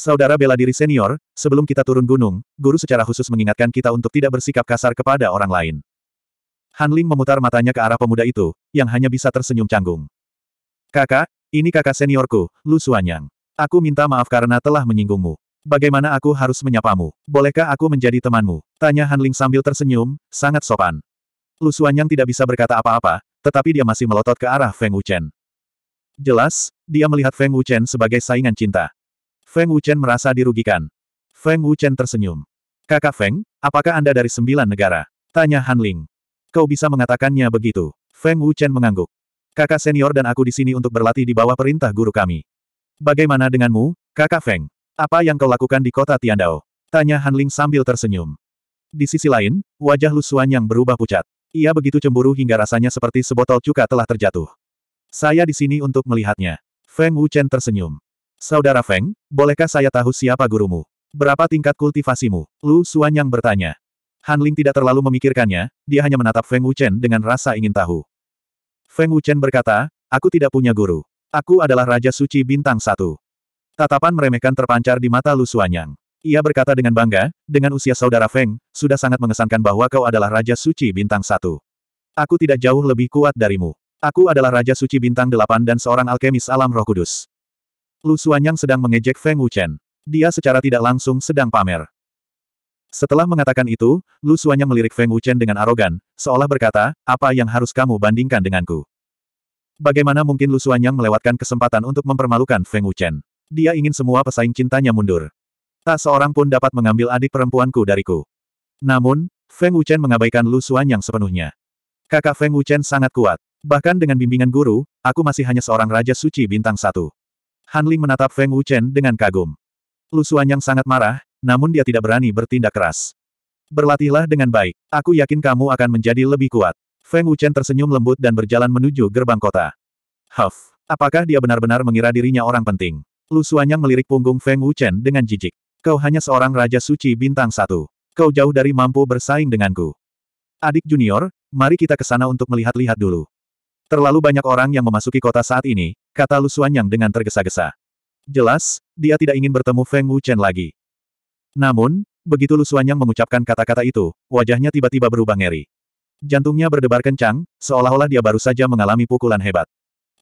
Saudara bela diri senior, sebelum kita turun gunung, guru secara khusus mengingatkan kita untuk tidak bersikap kasar kepada orang lain. Han Ling memutar matanya ke arah pemuda itu, yang hanya bisa tersenyum canggung. Kakak, ini kakak seniorku, Lu Suanyang. Aku minta maaf karena telah menyinggungmu. Bagaimana aku harus menyapamu? Bolehkah aku menjadi temanmu? Tanya Han Ling sambil tersenyum, sangat sopan. Lu Suanyang tidak bisa berkata apa-apa, tetapi dia masih melotot ke arah Feng Wuchen. Jelas, dia melihat Feng Wuchen sebagai saingan cinta. Feng Wuchen merasa dirugikan. Feng Wuchen tersenyum. Kakak Feng, apakah Anda dari sembilan negara? Tanya Han Ling. Kau bisa mengatakannya begitu. Feng Wuchen mengangguk. Kakak senior dan aku di sini untuk berlatih di bawah perintah guru kami. Bagaimana denganmu, kakak Feng? Apa yang kau lakukan di kota Tiandao? Tanya Han Ling sambil tersenyum. Di sisi lain, wajah Lu Xuan yang berubah pucat. Ia begitu cemburu hingga rasanya seperti sebotol cuka telah terjatuh. Saya di sini untuk melihatnya. Feng Wuchen tersenyum. Saudara Feng, bolehkah saya tahu siapa gurumu? Berapa tingkat kultivasimu? Lu Yang bertanya. Han Ling tidak terlalu memikirkannya, dia hanya menatap Feng Wuchen dengan rasa ingin tahu. Feng Wuchen berkata, aku tidak punya guru. Aku adalah Raja Suci Bintang Satu. Tatapan meremehkan terpancar di mata Lu Suanyang. Ia berkata dengan bangga, dengan usia saudara Feng, sudah sangat mengesankan bahwa kau adalah Raja Suci Bintang Satu. Aku tidak jauh lebih kuat darimu. Aku adalah Raja Suci Bintang Delapan dan seorang alkemis alam roh kudus. Lu Xuanyang sedang mengejek Feng Wuchen. Dia secara tidak langsung sedang pamer. Setelah mengatakan itu, Lu Xuanyang melirik Feng Wuchen dengan arogan, seolah berkata, apa yang harus kamu bandingkan denganku? Bagaimana mungkin Lu Xuanyang melewatkan kesempatan untuk mempermalukan Feng Wuchen? Dia ingin semua pesaing cintanya mundur. Tak seorang pun dapat mengambil adik perempuanku dariku. Namun, Feng Wuchen mengabaikan Lu Xuanyang sepenuhnya. Kakak Feng Wuchen sangat kuat. Bahkan dengan bimbingan guru, aku masih hanya seorang Raja Suci Bintang Satu. Hanling menatap Feng Wuchen dengan kagum. Lusuan yang sangat marah, namun dia tidak berani bertindak keras. Berlatihlah dengan baik. Aku yakin kamu akan menjadi lebih kuat. Feng Wuchen tersenyum lembut dan berjalan menuju gerbang kota. Huff, apakah dia benar-benar mengira dirinya orang penting? Xuan yang melirik punggung Feng Wuchen dengan jijik. Kau hanya seorang raja suci bintang satu. Kau jauh dari mampu bersaing denganku. Adik junior, mari kita ke sana untuk melihat-lihat dulu. Terlalu banyak orang yang memasuki kota saat ini, kata Lu Yang dengan tergesa-gesa. Jelas, dia tidak ingin bertemu Feng Wuchen lagi. Namun, begitu Lu Yang mengucapkan kata-kata itu, wajahnya tiba-tiba berubah ngeri. Jantungnya berdebar kencang, seolah-olah dia baru saja mengalami pukulan hebat.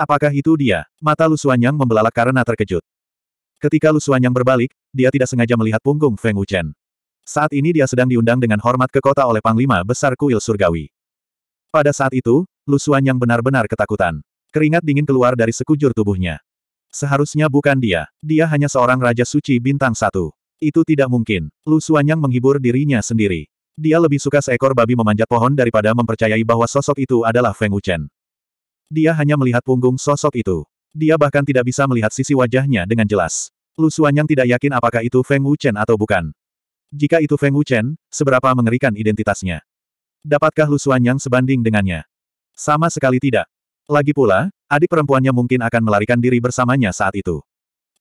Apakah itu dia? Mata Lu Yang membelalak karena terkejut. Ketika Lu Yang berbalik, dia tidak sengaja melihat punggung Feng Wuchen. Saat ini dia sedang diundang dengan hormat ke kota oleh Panglima Besar Kuil Surgawi. Pada saat itu, Lusuan yang benar-benar ketakutan. Keringat dingin keluar dari sekujur tubuhnya. Seharusnya bukan dia. Dia hanya seorang Raja Suci Bintang Satu. Itu tidak mungkin. Lusuan yang menghibur dirinya sendiri. Dia lebih suka seekor babi memanjat pohon daripada mempercayai bahwa sosok itu adalah Feng Wuchen. Dia hanya melihat punggung sosok itu. Dia bahkan tidak bisa melihat sisi wajahnya dengan jelas. Lu yang tidak yakin apakah itu Feng Wuchen atau bukan. Jika itu Feng Wuchen, seberapa mengerikan identitasnya. Dapatkah Lu yang sebanding dengannya? Sama sekali tidak. Lagi pula, adik perempuannya mungkin akan melarikan diri bersamanya saat itu.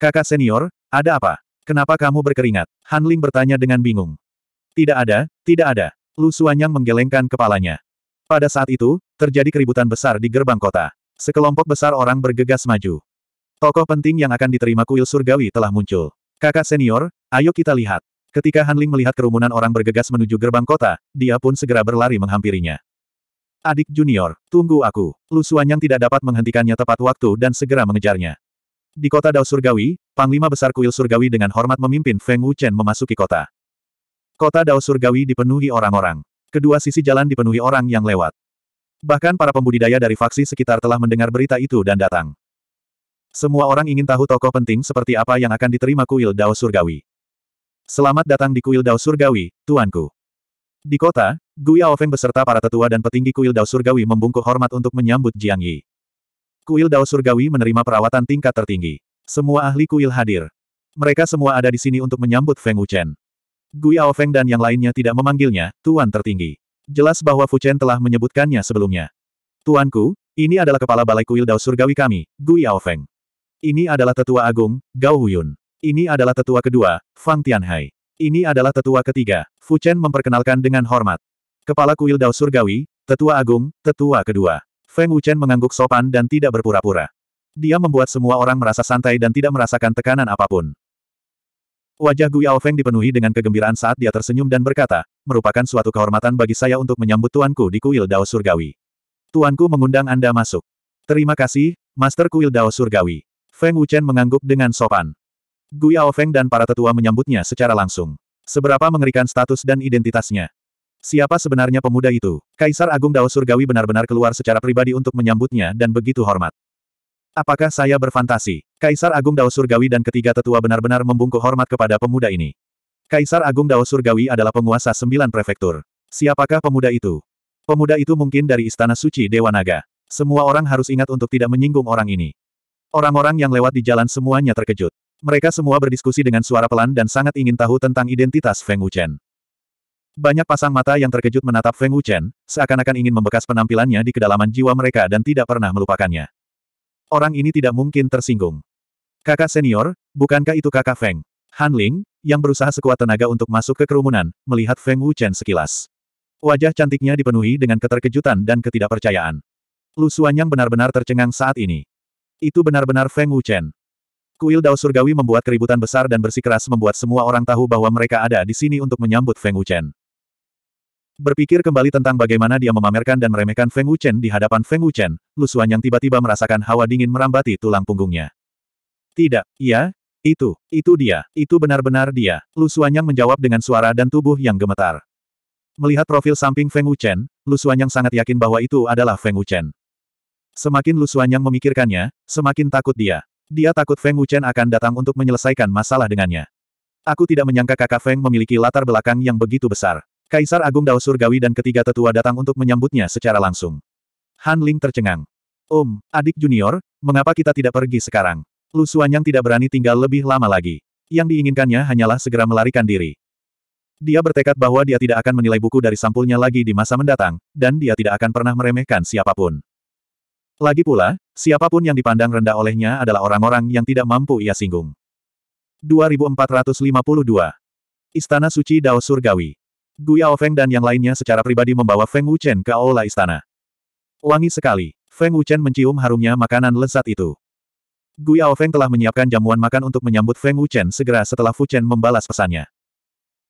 Kakak senior, ada apa? Kenapa kamu berkeringat? Han Ling bertanya dengan bingung. Tidak ada, tidak ada. Lu Suanyang menggelengkan kepalanya. Pada saat itu, terjadi keributan besar di gerbang kota. Sekelompok besar orang bergegas maju. Tokoh penting yang akan diterima kuil surgawi telah muncul. Kakak senior, ayo kita lihat. Ketika Han Ling melihat kerumunan orang bergegas menuju gerbang kota, dia pun segera berlari menghampirinya. Adik junior, tunggu aku. Lu Suanyang tidak dapat menghentikannya tepat waktu dan segera mengejarnya. Di kota Dao Surgawi, Panglima Besar Kuil Surgawi dengan hormat memimpin Feng Wuchen memasuki kota. Kota Dao Surgawi dipenuhi orang-orang. Kedua sisi jalan dipenuhi orang yang lewat. Bahkan para pembudidaya dari faksi sekitar telah mendengar berita itu dan datang. Semua orang ingin tahu tokoh penting seperti apa yang akan diterima kuil Dao Surgawi. Selamat datang di kuil Dao Surgawi, tuanku. Di kota, Gui Aofeng beserta para tetua dan petinggi kuil Dao Surgawi membungkuk hormat untuk menyambut Jiang Yi. Kuil Dao Surgawi menerima perawatan tingkat tertinggi. Semua ahli kuil hadir. Mereka semua ada di sini untuk menyambut Feng Wuchen. Gui Aofeng dan yang lainnya tidak memanggilnya, Tuan Tertinggi. Jelas bahwa Fu Chen telah menyebutkannya sebelumnya. Tuanku, ini adalah kepala balai kuil Dao Surgawi kami, Gui Aofeng. Ini adalah tetua agung, Gao Huyun. Ini adalah tetua kedua, Fang Tianhai. Ini adalah tetua ketiga, Fu Chen memperkenalkan dengan hormat. Kepala kuil Dao Surgawi, tetua agung, tetua kedua. Feng Wuchen mengangguk sopan dan tidak berpura-pura. Dia membuat semua orang merasa santai dan tidak merasakan tekanan apapun. Wajah Gui Feng dipenuhi dengan kegembiraan saat dia tersenyum dan berkata, merupakan suatu kehormatan bagi saya untuk menyambut tuanku di kuil Dao Surgawi. Tuanku mengundang Anda masuk. Terima kasih, Master Kuil Dao Surgawi. Feng Wuchen mengangguk dengan sopan. Yao Feng dan para tetua menyambutnya secara langsung. Seberapa mengerikan status dan identitasnya. Siapa sebenarnya pemuda itu? Kaisar Agung Dao Surgawi benar-benar keluar secara pribadi untuk menyambutnya dan begitu hormat. Apakah saya berfantasi? Kaisar Agung Dao Surgawi dan ketiga tetua benar-benar membungkuk hormat kepada pemuda ini. Kaisar Agung Dao Surgawi adalah penguasa sembilan prefektur. Siapakah pemuda itu? Pemuda itu mungkin dari Istana Suci Dewa Naga. Semua orang harus ingat untuk tidak menyinggung orang ini. Orang-orang yang lewat di jalan semuanya terkejut. Mereka semua berdiskusi dengan suara pelan dan sangat ingin tahu tentang identitas Feng Wuchen. Banyak pasang mata yang terkejut menatap Feng Wuchen, seakan-akan ingin membekas penampilannya di kedalaman jiwa mereka dan tidak pernah melupakannya. Orang ini tidak mungkin tersinggung. Kakak senior, bukankah itu kakak Feng? Han Ling, yang berusaha sekuat tenaga untuk masuk ke kerumunan, melihat Feng Wuchen sekilas. Wajah cantiknya dipenuhi dengan keterkejutan dan ketidakpercayaan. Lu Suanyang benar-benar tercengang saat ini. Itu benar-benar Feng Wuchen. Kuil Dao Surgawi membuat keributan besar dan bersikeras membuat semua orang tahu bahwa mereka ada di sini untuk menyambut Feng Wuchen. Berpikir kembali tentang bagaimana dia memamerkan dan meremehkan Feng Wuchen di hadapan Feng Wuchen, Lusuan yang tiba-tiba merasakan hawa dingin merambati tulang punggungnya. Tidak, ya, itu, itu dia, itu benar-benar dia, Lusuan yang menjawab dengan suara dan tubuh yang gemetar. Melihat profil samping Feng Wuchen, Lusuan yang sangat yakin bahwa itu adalah Feng Wuchen. Semakin Lusuan yang memikirkannya, semakin takut dia. Dia takut Feng Wuchen akan datang untuk menyelesaikan masalah dengannya. Aku tidak menyangka kakak Feng memiliki latar belakang yang begitu besar. Kaisar Agung Dao Surgawi dan ketiga tetua datang untuk menyambutnya secara langsung. Han Ling tercengang. Om, adik junior, mengapa kita tidak pergi sekarang? Lu Suan yang tidak berani tinggal lebih lama lagi. Yang diinginkannya hanyalah segera melarikan diri. Dia bertekad bahwa dia tidak akan menilai buku dari sampulnya lagi di masa mendatang, dan dia tidak akan pernah meremehkan siapapun. Lagi pula, siapapun yang dipandang rendah olehnya adalah orang-orang yang tidak mampu ia singgung. 2452. Istana Suci Dao Surgawi. Yao Feng dan yang lainnya secara pribadi membawa Feng Wuchen ke aula istana. Wangi sekali. Feng Wuchen mencium harumnya makanan lezat itu. Yao Feng telah menyiapkan jamuan makan untuk menyambut Feng Wuchen segera setelah Wuchen membalas pesannya.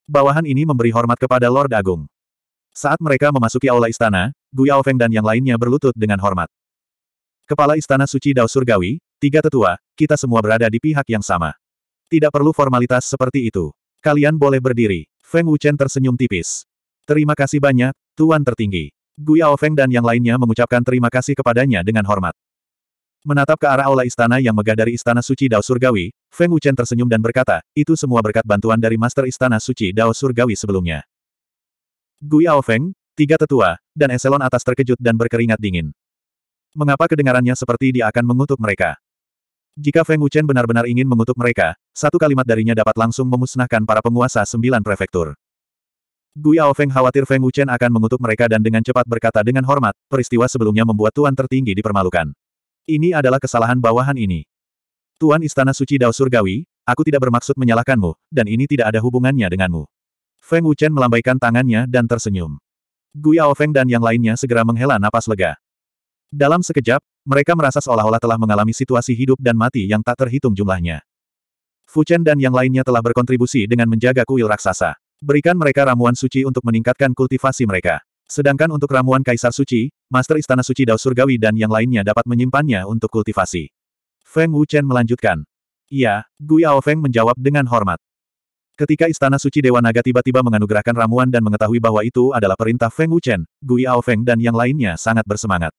Bawahan ini memberi hormat kepada Lord Agung. Saat mereka memasuki aula istana, Yao Feng dan yang lainnya berlutut dengan hormat. Kepala Istana Suci Dao Surgawi, tiga tetua, kita semua berada di pihak yang sama. Tidak perlu formalitas seperti itu. Kalian boleh berdiri. Feng Wuchen tersenyum tipis. Terima kasih banyak, Tuan Tertinggi. Gui Feng dan yang lainnya mengucapkan terima kasih kepadanya dengan hormat. Menatap ke arah aula istana yang megah dari Istana Suci Dao Surgawi, Feng Wuchen tersenyum dan berkata, itu semua berkat bantuan dari Master Istana Suci Dao Surgawi sebelumnya. Gui Feng, tiga tetua, dan eselon atas terkejut dan berkeringat dingin. Mengapa kedengarannya seperti dia akan mengutuk mereka? Jika Feng Wuchen benar-benar ingin mengutuk mereka, satu kalimat darinya dapat langsung memusnahkan para penguasa sembilan prefektur. Gui Feng khawatir Feng Wuchen akan mengutuk mereka dan dengan cepat berkata dengan hormat, peristiwa sebelumnya membuat Tuan tertinggi dipermalukan. Ini adalah kesalahan bawahan ini. Tuan Istana Suci Dao Surgawi, aku tidak bermaksud menyalahkanmu, dan ini tidak ada hubungannya denganmu. Feng Wuchen melambaikan tangannya dan tersenyum. Gui Feng dan yang lainnya segera menghela napas lega. Dalam sekejap, mereka merasa seolah-olah telah mengalami situasi hidup dan mati yang tak terhitung jumlahnya. Fu Chen dan yang lainnya telah berkontribusi dengan menjaga kuil raksasa. Berikan mereka ramuan suci untuk meningkatkan kultivasi mereka. Sedangkan untuk ramuan Kaisar Suci, Master Istana Suci Dao Surgawi dan yang lainnya dapat menyimpannya untuk kultivasi. Feng Wuchen melanjutkan. Iya, Gui Ao Feng menjawab dengan hormat. Ketika Istana Suci Dewa Naga tiba-tiba menganugerahkan ramuan dan mengetahui bahwa itu adalah perintah Feng Wuchen, Gui Ao Feng dan yang lainnya sangat bersemangat.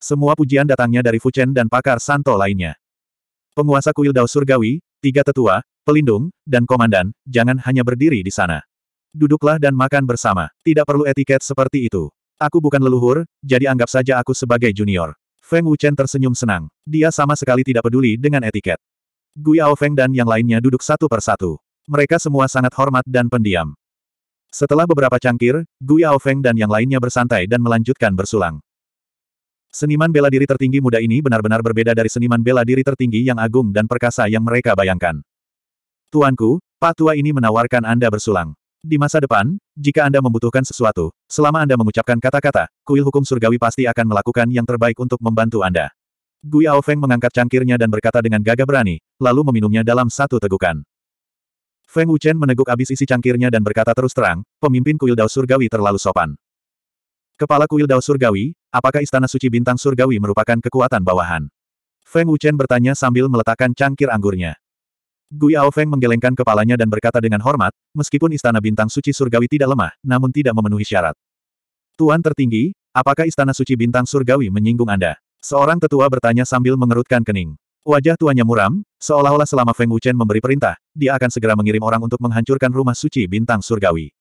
Semua pujian datangnya dari Fuchen dan pakar Santo lainnya. Penguasa kuil Dao Surgawi, tiga tetua, pelindung, dan komandan, jangan hanya berdiri di sana. Duduklah dan makan bersama. Tidak perlu etiket seperti itu. Aku bukan leluhur, jadi anggap saja aku sebagai junior. Feng Wuchen tersenyum senang. Dia sama sekali tidak peduli dengan etiket. Gui Ao Feng dan yang lainnya duduk satu persatu. Mereka semua sangat hormat dan pendiam. Setelah beberapa cangkir, Gui Ao Feng dan yang lainnya bersantai dan melanjutkan bersulang. Seniman bela diri tertinggi muda ini benar-benar berbeda dari seniman bela diri tertinggi yang agung dan perkasa yang mereka bayangkan. Tuanku, Pak Tua ini menawarkan Anda bersulang. Di masa depan, jika Anda membutuhkan sesuatu, selama Anda mengucapkan kata-kata, kuil hukum surgawi pasti akan melakukan yang terbaik untuk membantu Anda. Gui Feng mengangkat cangkirnya dan berkata dengan gagah berani, lalu meminumnya dalam satu tegukan. Feng Wuchen meneguk abis isi cangkirnya dan berkata terus terang, pemimpin kuil Dao Surgawi terlalu sopan. Kepala kuil Dao Surgawi, apakah Istana Suci Bintang Surgawi merupakan kekuatan bawahan? Feng Wuchen bertanya sambil meletakkan cangkir anggurnya. Gui Ao Feng menggelengkan kepalanya dan berkata dengan hormat, meskipun Istana Bintang Suci Surgawi tidak lemah, namun tidak memenuhi syarat. Tuan tertinggi, apakah Istana Suci Bintang Surgawi menyinggung Anda? Seorang tetua bertanya sambil mengerutkan kening. Wajah tuanya muram, seolah-olah selama Feng Wuchen memberi perintah, dia akan segera mengirim orang untuk menghancurkan rumah suci Bintang Surgawi.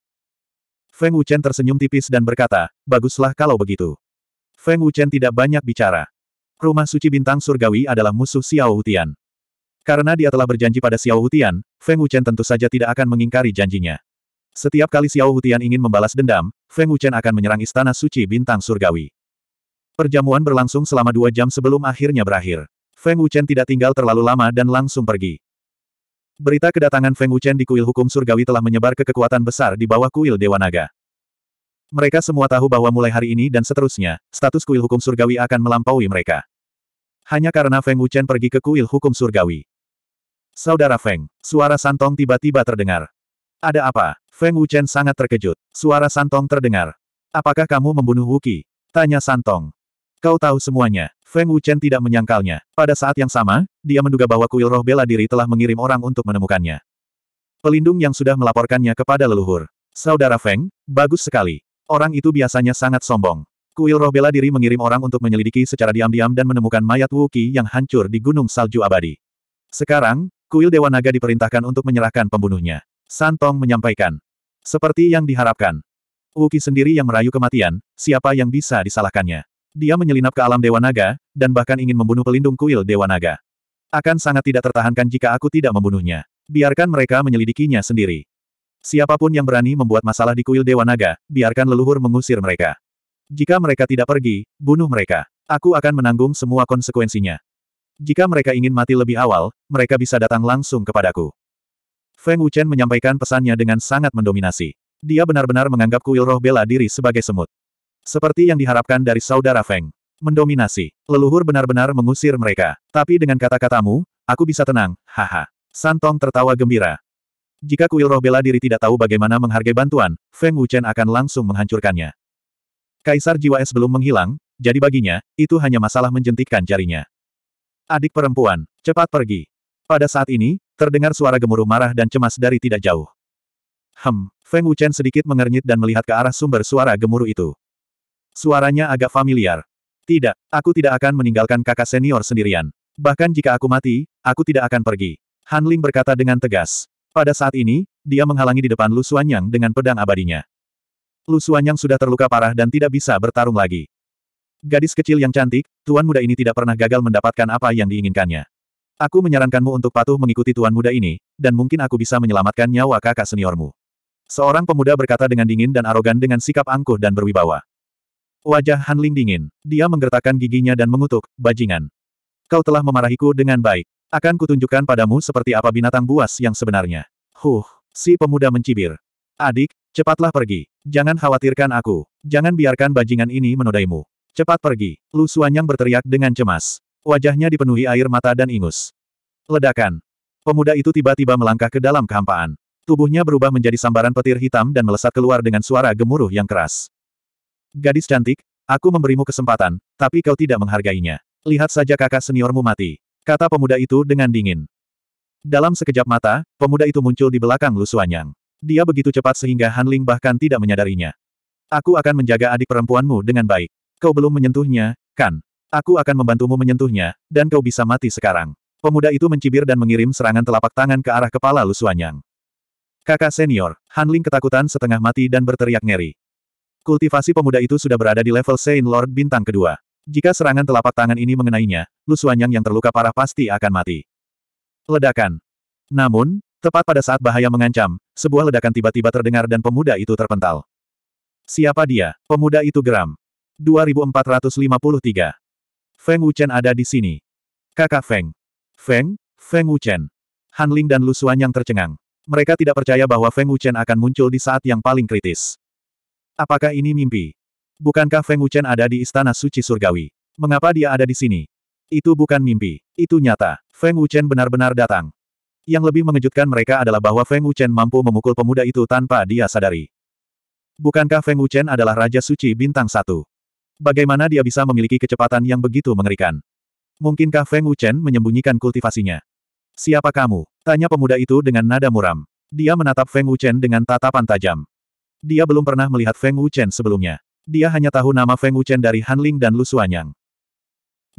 Feng Wuchen tersenyum tipis dan berkata, baguslah kalau begitu. Feng Wuchen tidak banyak bicara. Rumah suci bintang surgawi adalah musuh Xiao Hutian. Karena dia telah berjanji pada Xiao Hutian, Feng Wuchen tentu saja tidak akan mengingkari janjinya. Setiap kali Xiao Hutian ingin membalas dendam, Feng Wuchen akan menyerang istana suci bintang surgawi. Perjamuan berlangsung selama dua jam sebelum akhirnya berakhir. Feng Wuchen tidak tinggal terlalu lama dan langsung pergi. Berita kedatangan Feng Wuchen di kuil hukum surgawi telah menyebar ke kekuatan besar di bawah kuil Dewa Naga. Mereka semua tahu bahwa mulai hari ini dan seterusnya, status kuil hukum surgawi akan melampaui mereka. Hanya karena Feng Wuchen pergi ke kuil hukum surgawi. Saudara Feng, suara Santong tiba-tiba terdengar. Ada apa? Feng Wuchen sangat terkejut. Suara Santong terdengar. Apakah kamu membunuh Wuki? Tanya Santong. Kau tahu semuanya. Feng Wuchen tidak menyangkalnya. Pada saat yang sama, dia menduga bahwa kuil roh bela diri telah mengirim orang untuk menemukannya. Pelindung yang sudah melaporkannya kepada leluhur. Saudara Feng, bagus sekali. Orang itu biasanya sangat sombong. Kuil roh bela diri mengirim orang untuk menyelidiki secara diam-diam dan menemukan mayat Wu Qi yang hancur di Gunung Salju Abadi. Sekarang, kuil Dewa Naga diperintahkan untuk menyerahkan pembunuhnya. Santong menyampaikan. Seperti yang diharapkan. Wu Qi sendiri yang merayu kematian, siapa yang bisa disalahkannya? Dia menyelinap ke alam Dewa Naga, dan bahkan ingin membunuh pelindung kuil Dewa Naga. Akan sangat tidak tertahankan jika aku tidak membunuhnya. Biarkan mereka menyelidikinya sendiri. Siapapun yang berani membuat masalah di kuil Dewa Naga, biarkan leluhur mengusir mereka. Jika mereka tidak pergi, bunuh mereka. Aku akan menanggung semua konsekuensinya. Jika mereka ingin mati lebih awal, mereka bisa datang langsung kepadaku. Feng Wuchen menyampaikan pesannya dengan sangat mendominasi. Dia benar-benar menganggap kuil roh bela diri sebagai semut. Seperti yang diharapkan dari saudara Feng. Mendominasi. Leluhur benar-benar mengusir mereka. Tapi dengan kata-katamu, aku bisa tenang, haha. Santong tertawa gembira. Jika kuil roh bela diri tidak tahu bagaimana menghargai bantuan, Feng Wuchen akan langsung menghancurkannya. Kaisar jiwa es belum menghilang, jadi baginya, itu hanya masalah menjentikkan jarinya. Adik perempuan, cepat pergi. Pada saat ini, terdengar suara gemuruh marah dan cemas dari tidak jauh. Hem, Feng Wuchen sedikit mengernyit dan melihat ke arah sumber suara gemuruh itu. Suaranya agak familiar. Tidak, aku tidak akan meninggalkan kakak senior sendirian. Bahkan jika aku mati, aku tidak akan pergi. Han Ling berkata dengan tegas. Pada saat ini, dia menghalangi di depan Lu Suanyang dengan pedang abadinya. Lu Suanyang sudah terluka parah dan tidak bisa bertarung lagi. Gadis kecil yang cantik, tuan muda ini tidak pernah gagal mendapatkan apa yang diinginkannya. Aku menyarankanmu untuk patuh mengikuti tuan muda ini, dan mungkin aku bisa menyelamatkan nyawa kakak seniormu. Seorang pemuda berkata dengan dingin dan arogan dengan sikap angkuh dan berwibawa. Wajah Han Ling dingin. Dia menggertakkan giginya dan mengutuk, bajingan. Kau telah memarahiku dengan baik. Akan kutunjukkan padamu seperti apa binatang buas yang sebenarnya. Huh, si pemuda mencibir. Adik, cepatlah pergi. Jangan khawatirkan aku. Jangan biarkan bajingan ini menodaimu. Cepat pergi. Lu yang berteriak dengan cemas. Wajahnya dipenuhi air mata dan ingus. Ledakan. Pemuda itu tiba-tiba melangkah ke dalam kehampaan. Tubuhnya berubah menjadi sambaran petir hitam dan melesat keluar dengan suara gemuruh yang keras. Gadis cantik, aku memberimu kesempatan, tapi kau tidak menghargainya. Lihat saja kakak seniormu mati. Kata pemuda itu dengan dingin. Dalam sekejap mata, pemuda itu muncul di belakang Lu Suanyang. Dia begitu cepat sehingga Han Ling bahkan tidak menyadarinya. Aku akan menjaga adik perempuanmu dengan baik. Kau belum menyentuhnya, kan? Aku akan membantumu menyentuhnya, dan kau bisa mati sekarang. Pemuda itu mencibir dan mengirim serangan telapak tangan ke arah kepala Lu Suanyang. Kakak senior, Han Ling ketakutan setengah mati dan berteriak ngeri. Kultivasi pemuda itu sudah berada di level Saint Lord bintang kedua. Jika serangan telapak tangan ini mengenainya, Lu yang terluka parah pasti akan mati. Ledakan. Namun, tepat pada saat bahaya mengancam, sebuah ledakan tiba-tiba terdengar dan pemuda itu terpental. Siapa dia? Pemuda itu geram. 2453. Feng Wuchen ada di sini. Kakak Feng. Feng, Feng Wuchen. Han Ling dan Lu Yang tercengang. Mereka tidak percaya bahwa Feng Wuchen akan muncul di saat yang paling kritis. Apakah ini mimpi? Bukankah Feng Wuchen ada di Istana Suci Surgawi? Mengapa dia ada di sini? Itu bukan mimpi, itu nyata. Feng Wuchen benar-benar datang. Yang lebih mengejutkan mereka adalah bahwa Feng Wuchen mampu memukul pemuda itu tanpa dia sadari. Bukankah Feng Wuchen adalah Raja Suci Bintang Satu? Bagaimana dia bisa memiliki kecepatan yang begitu mengerikan? Mungkinkah Feng Wuchen menyembunyikan kultivasinya? Siapa kamu? Tanya pemuda itu dengan nada muram. Dia menatap Feng Wuchen dengan tatapan tajam. Dia belum pernah melihat Feng Wuchen sebelumnya. Dia hanya tahu nama Feng Wuchen dari Han Ling dan Lu Suanyang.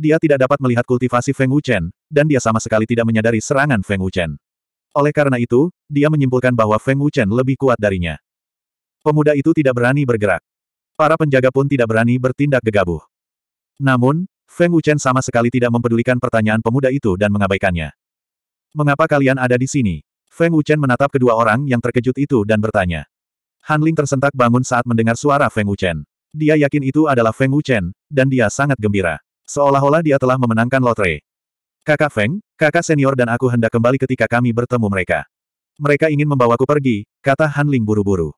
Dia tidak dapat melihat kultivasi Feng Wuchen, dan dia sama sekali tidak menyadari serangan Feng Wuchen. Oleh karena itu, dia menyimpulkan bahwa Feng Wuchen lebih kuat darinya. Pemuda itu tidak berani bergerak. Para penjaga pun tidak berani bertindak gegabah. Namun, Feng Wuchen sama sekali tidak mempedulikan pertanyaan pemuda itu dan mengabaikannya. Mengapa kalian ada di sini? Feng Wuchen menatap kedua orang yang terkejut itu dan bertanya. Han Ling tersentak bangun saat mendengar suara Feng Wuchen. Dia yakin itu adalah Feng Wuchen, dan dia sangat gembira. Seolah-olah dia telah memenangkan lotre. Kakak Feng, kakak senior dan aku hendak kembali ketika kami bertemu mereka. Mereka ingin membawaku pergi, kata Han Ling buru-buru.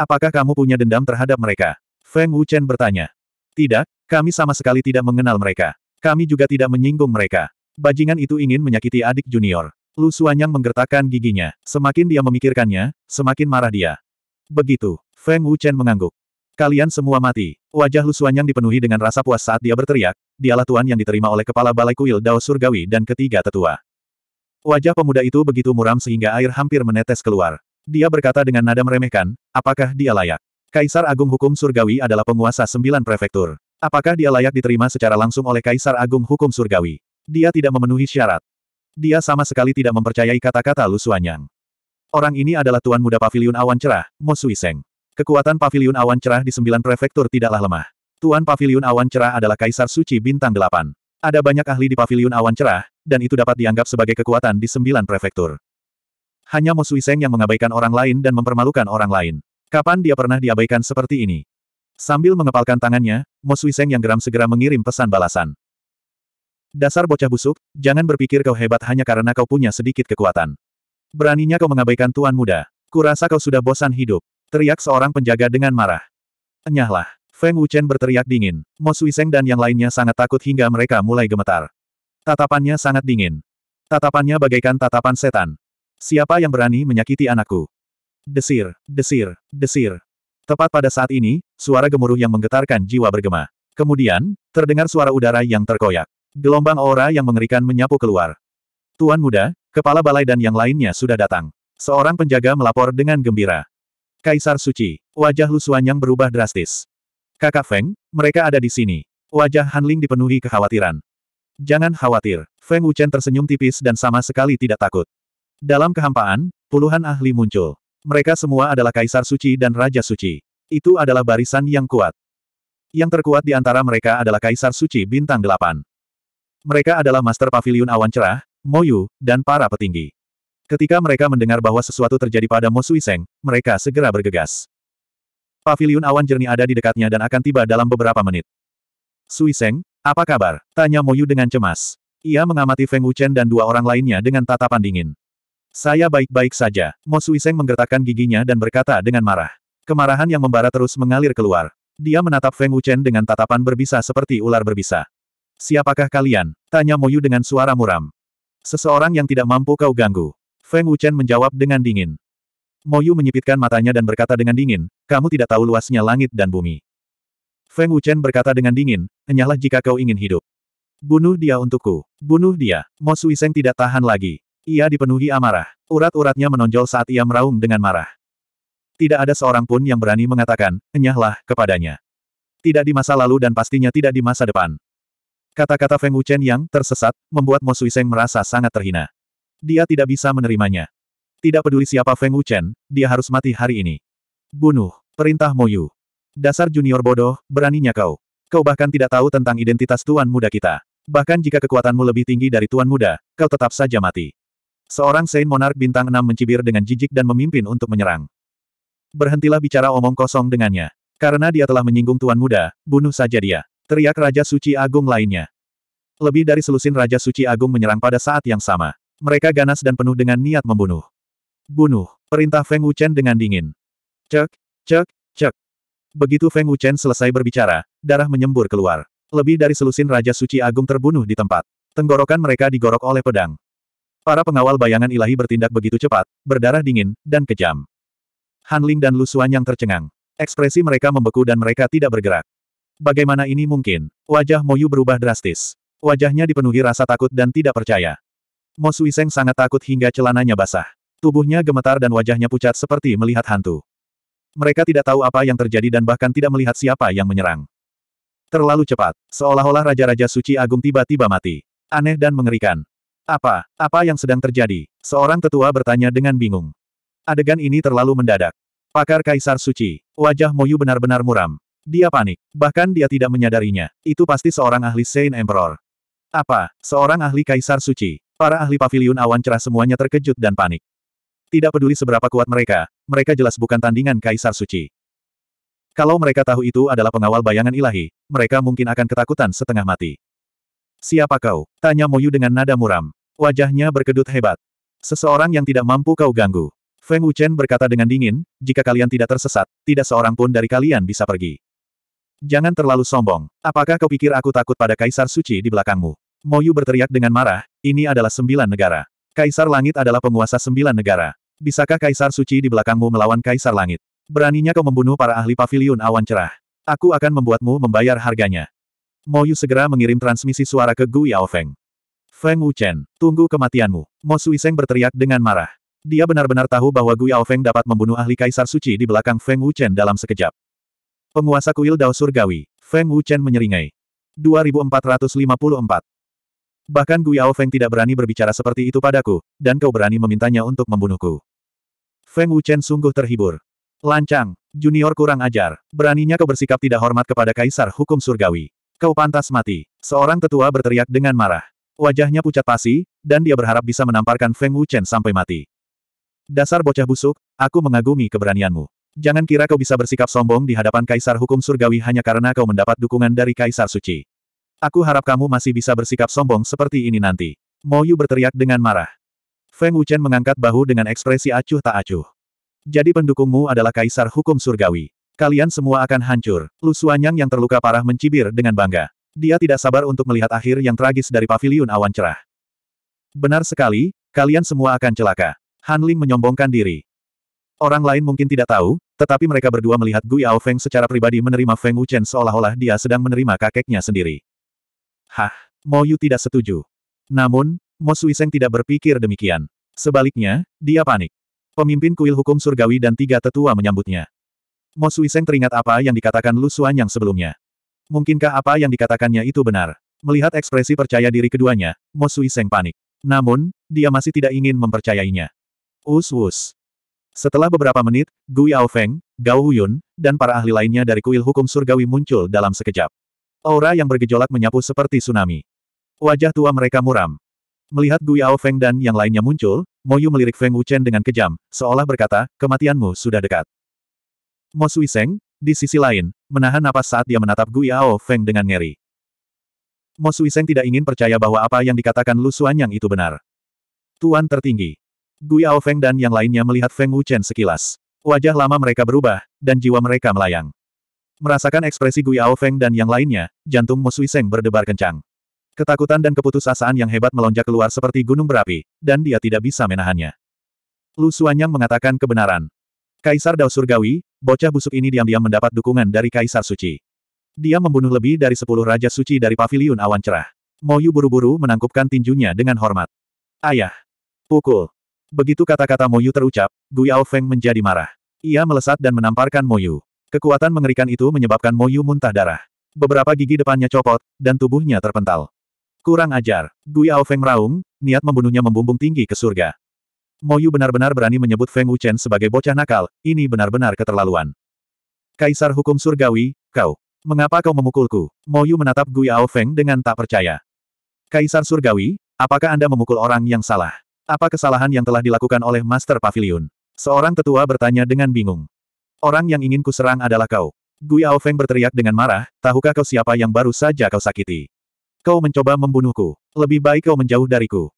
Apakah kamu punya dendam terhadap mereka? Feng Wuchen bertanya. Tidak, kami sama sekali tidak mengenal mereka. Kami juga tidak menyinggung mereka. Bajingan itu ingin menyakiti adik junior. Lu Suanyang menggertakkan giginya. Semakin dia memikirkannya, semakin marah dia. Begitu. Feng Wuchen mengangguk. Kalian semua mati. Wajah Lu Yang dipenuhi dengan rasa puas saat dia berteriak, dialah Tuan yang diterima oleh kepala balai kuil Dao Surgawi dan ketiga tetua. Wajah pemuda itu begitu muram sehingga air hampir menetes keluar. Dia berkata dengan nada meremehkan, apakah dia layak? Kaisar Agung Hukum Surgawi adalah penguasa sembilan prefektur. Apakah dia layak diterima secara langsung oleh Kaisar Agung Hukum Surgawi? Dia tidak memenuhi syarat. Dia sama sekali tidak mempercayai kata-kata Lu Yang." Orang ini adalah Tuan Muda Paviliun Awan Cerah, Mo Sui Kekuatan Paviliun Awan Cerah di sembilan prefektur tidaklah lemah. Tuan Paviliun Awan Cerah adalah Kaisar Suci Bintang Delapan. Ada banyak ahli di Paviliun Awan Cerah, dan itu dapat dianggap sebagai kekuatan di sembilan prefektur. Hanya Mo Sui yang mengabaikan orang lain dan mempermalukan orang lain. Kapan dia pernah diabaikan seperti ini? Sambil mengepalkan tangannya, Mo Sui yang geram segera mengirim pesan balasan. Dasar bocah busuk, jangan berpikir kau hebat hanya karena kau punya sedikit kekuatan. Beraninya kau mengabaikan tuan muda. Kurasa kau sudah bosan hidup. Teriak seorang penjaga dengan marah. Enyahlah. Feng Wuchen berteriak dingin. Mo Suiseng dan yang lainnya sangat takut hingga mereka mulai gemetar. Tatapannya sangat dingin. Tatapannya bagaikan tatapan setan. Siapa yang berani menyakiti anakku? Desir, desir, desir. Tepat pada saat ini, suara gemuruh yang menggetarkan jiwa bergema. Kemudian, terdengar suara udara yang terkoyak. Gelombang aura yang mengerikan menyapu keluar. Tuan muda, kepala balai dan yang lainnya sudah datang. Seorang penjaga melapor dengan gembira. Kaisar Suci, wajah Lu yang berubah drastis. Kakak Feng, mereka ada di sini. Wajah Hanling dipenuhi kekhawatiran. Jangan khawatir, Feng Wuchen tersenyum tipis dan sama sekali tidak takut. Dalam kehampaan, puluhan ahli muncul. Mereka semua adalah Kaisar Suci dan Raja Suci. Itu adalah barisan yang kuat. Yang terkuat di antara mereka adalah Kaisar Suci Bintang Delapan. Mereka adalah Master Pavilion Awan Cerah, Moyu, dan para petinggi. Ketika mereka mendengar bahwa sesuatu terjadi pada Mo Suiseng, mereka segera bergegas. Paviliun awan jernih ada di dekatnya dan akan tiba dalam beberapa menit. Suiseng, apa kabar? Tanya Moyu dengan cemas. Ia mengamati Feng Wuchen dan dua orang lainnya dengan tatapan dingin. Saya baik-baik saja. Mo Suiseng menggertakkan giginya dan berkata dengan marah. Kemarahan yang membara terus mengalir keluar. Dia menatap Feng Wuchen dengan tatapan berbisa seperti ular berbisa. Siapakah kalian? Tanya Moyu dengan suara muram. Seseorang yang tidak mampu kau ganggu. Feng Wuchen menjawab dengan dingin. Moyu menyipitkan matanya dan berkata dengan dingin, kamu tidak tahu luasnya langit dan bumi. Feng Wuchen berkata dengan dingin, enyahlah jika kau ingin hidup. Bunuh dia untukku. Bunuh dia. Mo Suiseng tidak tahan lagi. Ia dipenuhi amarah. Urat-uratnya menonjol saat ia meraung dengan marah. Tidak ada seorang pun yang berani mengatakan, enyahlah, kepadanya. Tidak di masa lalu dan pastinya tidak di masa depan. Kata-kata Feng Wuchen yang tersesat membuat Mo Suiseng merasa sangat terhina. Dia tidak bisa menerimanya. Tidak peduli siapa Feng Wuchen, dia harus mati hari ini. Bunuh, perintah Moyu. Dasar junior bodoh, beraninya kau. Kau bahkan tidak tahu tentang identitas tuan muda kita. Bahkan jika kekuatanmu lebih tinggi dari tuan muda, kau tetap saja mati. Seorang Saint Monarch bintang 6 mencibir dengan jijik dan memimpin untuk menyerang. Berhentilah bicara omong kosong dengannya. Karena dia telah menyinggung tuan muda, bunuh saja dia. Teriak Raja Suci Agung lainnya. Lebih dari selusin Raja Suci Agung menyerang pada saat yang sama. Mereka ganas dan penuh dengan niat membunuh. Bunuh, perintah Feng Wuchen dengan dingin. Cek, cek, cek. Begitu Feng Wuchen selesai berbicara, darah menyembur keluar. Lebih dari selusin Raja Suci Agung terbunuh di tempat. Tenggorokan mereka digorok oleh pedang. Para pengawal bayangan ilahi bertindak begitu cepat, berdarah dingin, dan kejam. Han Ling dan Lu Xuan yang tercengang. Ekspresi mereka membeku dan mereka tidak bergerak. Bagaimana ini mungkin? Wajah Moyu berubah drastis. Wajahnya dipenuhi rasa takut dan tidak percaya. Mo Suiseng sangat takut hingga celananya basah. Tubuhnya gemetar dan wajahnya pucat seperti melihat hantu. Mereka tidak tahu apa yang terjadi dan bahkan tidak melihat siapa yang menyerang. Terlalu cepat, seolah-olah Raja-Raja Suci Agung tiba-tiba mati. Aneh dan mengerikan. Apa, apa yang sedang terjadi? Seorang tetua bertanya dengan bingung. Adegan ini terlalu mendadak. Pakar Kaisar Suci, wajah Moyu benar-benar muram. Dia panik. Bahkan dia tidak menyadarinya. Itu pasti seorang ahli Saint Emperor. Apa? Seorang ahli Kaisar Suci. Para ahli paviliun awan cerah semuanya terkejut dan panik. Tidak peduli seberapa kuat mereka, mereka jelas bukan tandingan Kaisar Suci. Kalau mereka tahu itu adalah pengawal bayangan ilahi, mereka mungkin akan ketakutan setengah mati. Siapa kau? Tanya Moyu dengan nada muram. Wajahnya berkedut hebat. Seseorang yang tidak mampu kau ganggu. Feng Wuchen berkata dengan dingin, jika kalian tidak tersesat, tidak seorang pun dari kalian bisa pergi. Jangan terlalu sombong. Apakah kau pikir aku takut pada Kaisar Suci di belakangmu? Moyu berteriak dengan marah, ini adalah sembilan negara. Kaisar Langit adalah penguasa sembilan negara. Bisakah Kaisar Suci di belakangmu melawan Kaisar Langit? Beraninya kau membunuh para ahli pavilion awan cerah. Aku akan membuatmu membayar harganya. Moyu segera mengirim transmisi suara ke Gu Yao Feng Feng Wuchen, tunggu kematianmu. Mo Suiseng berteriak dengan marah. Dia benar-benar tahu bahwa Gu Feng dapat membunuh ahli Kaisar Suci di belakang Feng Wuchen dalam sekejap. Penguasa kuil Dao Surgawi, Feng Wuchen menyeringai. 2454. Bahkan Guyao Feng tidak berani berbicara seperti itu padaku, dan kau berani memintanya untuk membunuhku. Feng Wuchen sungguh terhibur. Lancang, junior kurang ajar, beraninya kau bersikap tidak hormat kepada kaisar hukum surgawi. Kau pantas mati. Seorang tetua berteriak dengan marah. Wajahnya pucat pasi, dan dia berharap bisa menamparkan Feng Wuchen sampai mati. Dasar bocah busuk, aku mengagumi keberanianmu. Jangan kira kau bisa bersikap sombong di hadapan Kaisar Hukum Surgawi hanya karena kau mendapat dukungan dari Kaisar Suci. Aku harap kamu masih bisa bersikap sombong seperti ini nanti. Mo Yu berteriak dengan marah. Feng Wuchen mengangkat bahu dengan ekspresi acuh tak acuh. Jadi pendukungmu adalah Kaisar Hukum Surgawi. Kalian semua akan hancur. Lu Suanyang yang terluka parah mencibir dengan bangga. Dia tidak sabar untuk melihat akhir yang tragis dari paviliun awan cerah. Benar sekali, kalian semua akan celaka. Han Ling menyombongkan diri. Orang lain mungkin tidak tahu, tetapi mereka berdua melihat Gui Ao Feng secara pribadi menerima Feng Wuchen seolah-olah dia sedang menerima kakeknya sendiri. Hah, Mo Yu tidak setuju. Namun, Mo Seng tidak berpikir demikian. Sebaliknya, dia panik. Pemimpin kuil hukum surgawi dan tiga tetua menyambutnya. Mo Seng teringat apa yang dikatakan Lu Xuan yang sebelumnya. Mungkinkah apa yang dikatakannya itu benar? Melihat ekspresi percaya diri keduanya, Mo Seng panik. Namun, dia masih tidak ingin mempercayainya. Us-us. Setelah beberapa menit, Gui Feng, Gao Huyun, dan para ahli lainnya dari kuil hukum surgawi muncul dalam sekejap. Aura yang bergejolak menyapu seperti tsunami. Wajah tua mereka muram. Melihat Gui Feng dan yang lainnya muncul, Moyu melirik Feng Wuchen dengan kejam, seolah berkata, kematianmu sudah dekat. Mo Suiseng, di sisi lain, menahan napas saat dia menatap Gui Feng dengan ngeri. Mo Suiseng tidak ingin percaya bahwa apa yang dikatakan Lu Suanyang itu benar. Tuan tertinggi. Gui Feng dan yang lainnya melihat Feng Wuchen sekilas. Wajah lama mereka berubah, dan jiwa mereka melayang. Merasakan ekspresi Gui Feng dan yang lainnya, jantung Mo Sui Seng berdebar kencang. Ketakutan dan keputusasaan yang hebat melonjak keluar seperti gunung berapi, dan dia tidak bisa menahannya. Lu Suanyang mengatakan kebenaran. Kaisar Dao Surgawi, bocah busuk ini diam-diam mendapat dukungan dari Kaisar Suci. Dia membunuh lebih dari sepuluh Raja Suci dari Paviliun Awan Cerah. Mo Yu buru-buru menangkupkan tinjunya dengan hormat. Ayah! Pukul! Begitu kata-kata Moyu terucap, Gui Feng menjadi marah. Ia melesat dan menamparkan Moyu. Kekuatan mengerikan itu menyebabkan Moyu muntah darah. Beberapa gigi depannya copot, dan tubuhnya terpental. Kurang ajar. Gui Feng raung. niat membunuhnya membumbung tinggi ke surga. Moyu benar-benar berani menyebut Feng Wuchen sebagai bocah nakal, ini benar-benar keterlaluan. Kaisar Hukum Surgawi, kau. Mengapa kau memukulku? Moyu menatap Gui Feng dengan tak percaya. Kaisar Surgawi, apakah Anda memukul orang yang salah? Apa kesalahan yang telah dilakukan oleh Master Pavilion? Seorang tetua bertanya dengan bingung. Orang yang ingin kuserang adalah kau. Gui Feng berteriak dengan marah, tahukah kau siapa yang baru saja kau sakiti? Kau mencoba membunuhku. Lebih baik kau menjauh dariku.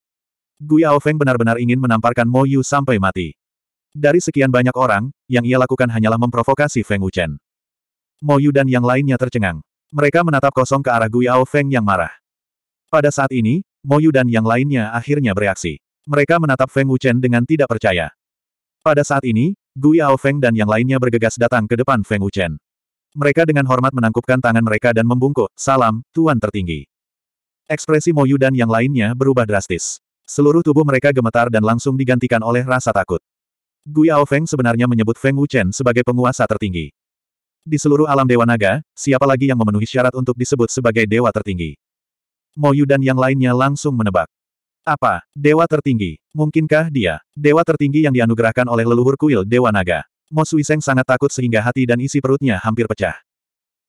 Gui Feng benar-benar ingin menamparkan Mo Yu sampai mati. Dari sekian banyak orang, yang ia lakukan hanyalah memprovokasi Feng Wuchen. Mo Yu dan yang lainnya tercengang. Mereka menatap kosong ke arah Gui Feng yang marah. Pada saat ini, Mo Yu dan yang lainnya akhirnya bereaksi. Mereka menatap Feng Wuchen dengan tidak percaya. Pada saat ini, Gui Feng dan yang lainnya bergegas datang ke depan Feng Wuchen. Mereka dengan hormat menangkupkan tangan mereka dan membungkuk, salam, Tuan tertinggi. Ekspresi Moyu dan yang lainnya berubah drastis. Seluruh tubuh mereka gemetar dan langsung digantikan oleh rasa takut. Gui Feng sebenarnya menyebut Feng Wuchen sebagai penguasa tertinggi. Di seluruh alam Dewa Naga, siapa lagi yang memenuhi syarat untuk disebut sebagai Dewa tertinggi? Moyu dan yang lainnya langsung menebak. Apa, dewa tertinggi? Mungkinkah dia, dewa tertinggi yang dianugerahkan oleh leluhur kuil Dewa Naga? Mo Suiseng sangat takut sehingga hati dan isi perutnya hampir pecah.